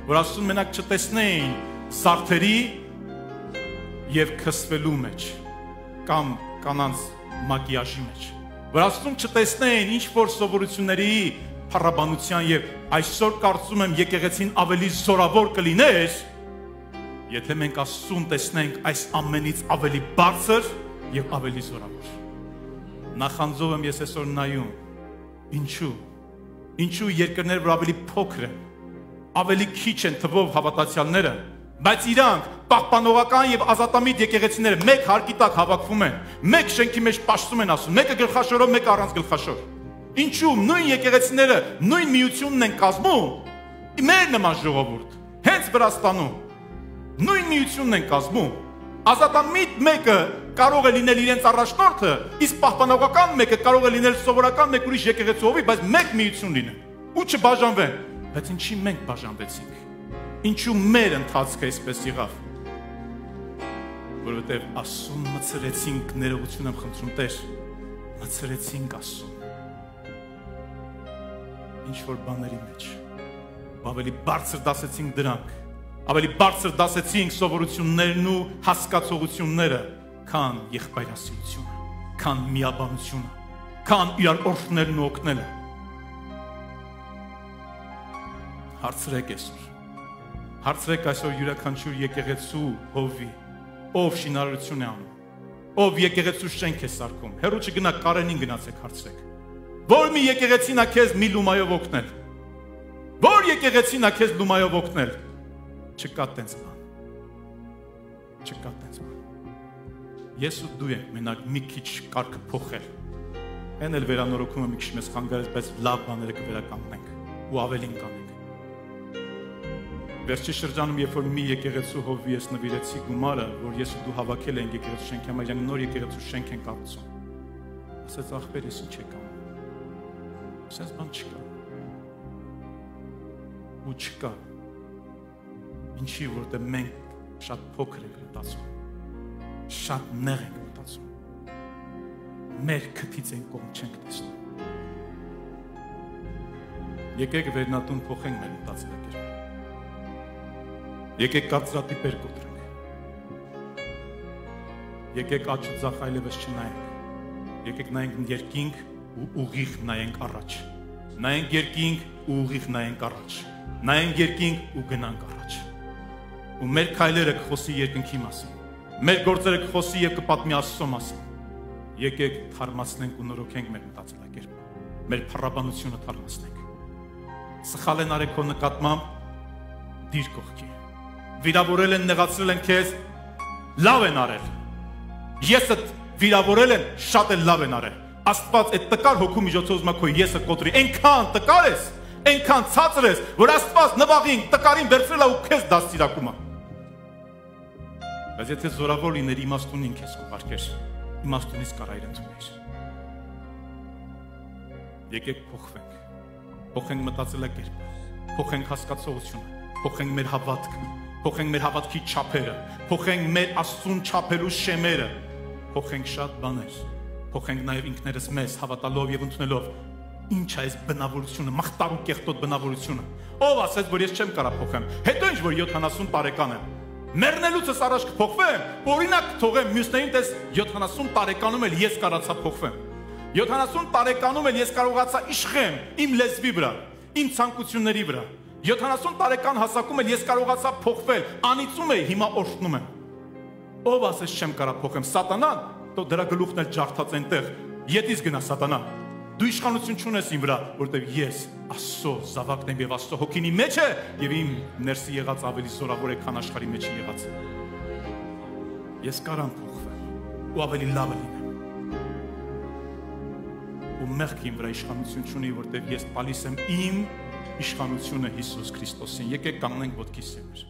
որ Աստուն մենակ չտեսնեին սարթերի եւ քսվելու մեջ կամ կանանց մակիաժի մեջ որ աստուն չտեսնեն ինչ որ սովորությունների փառաբանության եւ այսօր կարծում եմ եկեղեցին ավելի զորավոր կլիներ եթե մենք աստուն տեսնենք այս ամենից ավելի բարձր եւ ավելի զորավոր նախանձով եմ ես այսօր նայում ինչու ինչու երկրներ որ ավելի փոքր են ավելի քիչ են թվով հավատացյալները բայց իրանք պահպանողական եւ ազատամիտ եկեղեցիները մեկ հարկի տակ հավաքվում են մեկ շենքի մեջ պաշտում են ասում մեկը գլխաշորով մեկը առանց գլխաշոր ինչու նույն եկեղեցիները նույն միությունն են կազմում մեր նման ժողովուրդ հենց Վրաստանում նույն միությունն են կազմում ազատամիտ մեկը կարող է լինել իրենց առաջնորդը, իսկ պահպանողական մեկը կարող է լինել սովորական մեկ ուրիշ եկեղեցու հովի, բայց մեկ միություն լինեն ու չբաժանվեն։ Բայց ինչի մենք բաժանվեցինք։ Ինչու մեր ընթացքը այսպես եղավ։ Որովհետև Աստուն մցրեցինք ներողություն եմ խնդրում Տեր։ Մցրեցինք Աստուն։ Ինչ որ բաների մեջ ավելի բարձր դասեցինք դրանք ավելի բարձր դասեցինք սովորություններն ու հասկացողությունները քան եղբայրասիրությունը, քան միաբանությունը, քան իրար օրհներն ու օգնելը։ Հարցրեք այսօր։ Հարցրեք այսօր յուրաքանչյուր եկեղեցու հովի, ով շինարարություն է անում ով եկեղեցու շենք է սարքում։ Հերո չգնա Կարենին գնացեք հարցրեք։ Որ մի եկեղեցին է քեզ մի լումայով օգնել։ Որ եկեղեցին է քեզ լումայով օգնել։ Չկա տենց բան։ Չկա տենց բան ես ու դու ենք մենակ մի քիչ կարգը փոխել։ Այն էլ վերանորոգումը մի քիչ մեզ խանգարեց, բայց լավ բաները կվերականգնենք ու ավելին կանենք։ Վերջի շրջանում, երբ որ մի եկեղեցու հովի ես նվիրեցի գումարը, որ ես ու դու հավաքել ենք եկեղեցու շենքի համար, այն նոր եկեղեցու շենք ենք ապցում։ Ասաց ախպեր, ես ինչ եկա։ Սենց բան չկա։ Ու չկա։ Ինչի, որտեղ մենք շատ փոքր ենք մտածում շատ նեղ ենք մտածում։ Մեր քթից են կողմ չենք տեսնում։ Եկեք վերնատուն փոխենք մեր մտածելակերպը։ Եկեք կարծրատիպեր կոտրենք։ Եկեք աչք ցախ այլևս չնայենք։ Եկեք նայենք երկինք ու ուղիղ նայենք առաջ։ Նայենք երկինք ու ուղիղ նայենք առաջ։ Նայենք երկինք ու գնանք առաջ։ Ու մեր քայլերը կխոսի երկնքի մասին։ Մեր գործերը կխոսի եւ կպատմի Աստծո մասին։ Եկեք թարմացնենք ու նորոգենք մեր մտածելակերպը։ Մեր փառաբանությունը թարմացնենք։ Սխալեն արեք քո նկատմամբ դիր կողքի։ Վիրավորել են, նեղացրել են քեզ, լավ են արել։ Ես այդ վիրավորել են, շատ էլ լավ են արել։ Աստված այդ տկար հոգու միջոցով ուզում է քո եսը կոտրի։ Էնքան տկար ես, այնքան ցածր ես, որ Աստված նվաղին, տկարին վերցրել է ու քեզ դաստիարակում է։ Բայց եթե զորավոր լիներ իմաստունին քեզ կուղարկեր, իմաստունից կարայր ընդուներ։ Եկեք փոխվենք։ Փոխենք մտածելակերպը, փոխենք հասկացողությունը, փոխենք մեր հավատքը, փոխենք մեր հավատքի չափերը, փոխենք մեր Աստծուն չափելու շեմերը, փոխենք շատ բաներ, փոխենք նաև ինքներս մեզ հավատալով եւ ընդունելով ինչ է այս բնավորությունը, մախտարու կեղտոտ բնավորությունը։ Ով ասեց, որ ես չեմ կարող փոխեմ։ Հետո ինչ որ 70 տարեկան եմ Մեռնելուց առաջ կփոխվեմ, օրինակ թողեմ մյուսներին տես 70 տարեկանում էլ ես կարացա փոխվեմ։ 70 տարեկանում էլ ես կարողացա իշխեմ իմ լեզվի վրա, իմ ցանկությունների վրա։ 70 տարեկան հասակում էլ ես կարողացա փոխվել, անիծում էի, հիմա օրհնում եմ։ Ով ասես չեմ կարա փոխեմ, սատանան, դու դրա գլուխն էլ ջարդած այնտեղ, յետից գնա սատանան։ Դու իշխանություն չունես իմ վրա, որտեվ ես Աստծո զավակն եմ եւ Աստծո հոգին իմ մեջ է եւ իմ ներսի եղած ավելի զորավոր է, քան աշխարհի մեջ եղած։ Ես կարամ փոխվել ու ավելի լավը լինեմ։ Ու մեղք իմ վրա իշխանություն չունի, որտեվ ես տալիս եմ իմ իշխանությունը Հիսուս Քրիստոսին։ Եկեք կանգնենք ոտքիս հետ։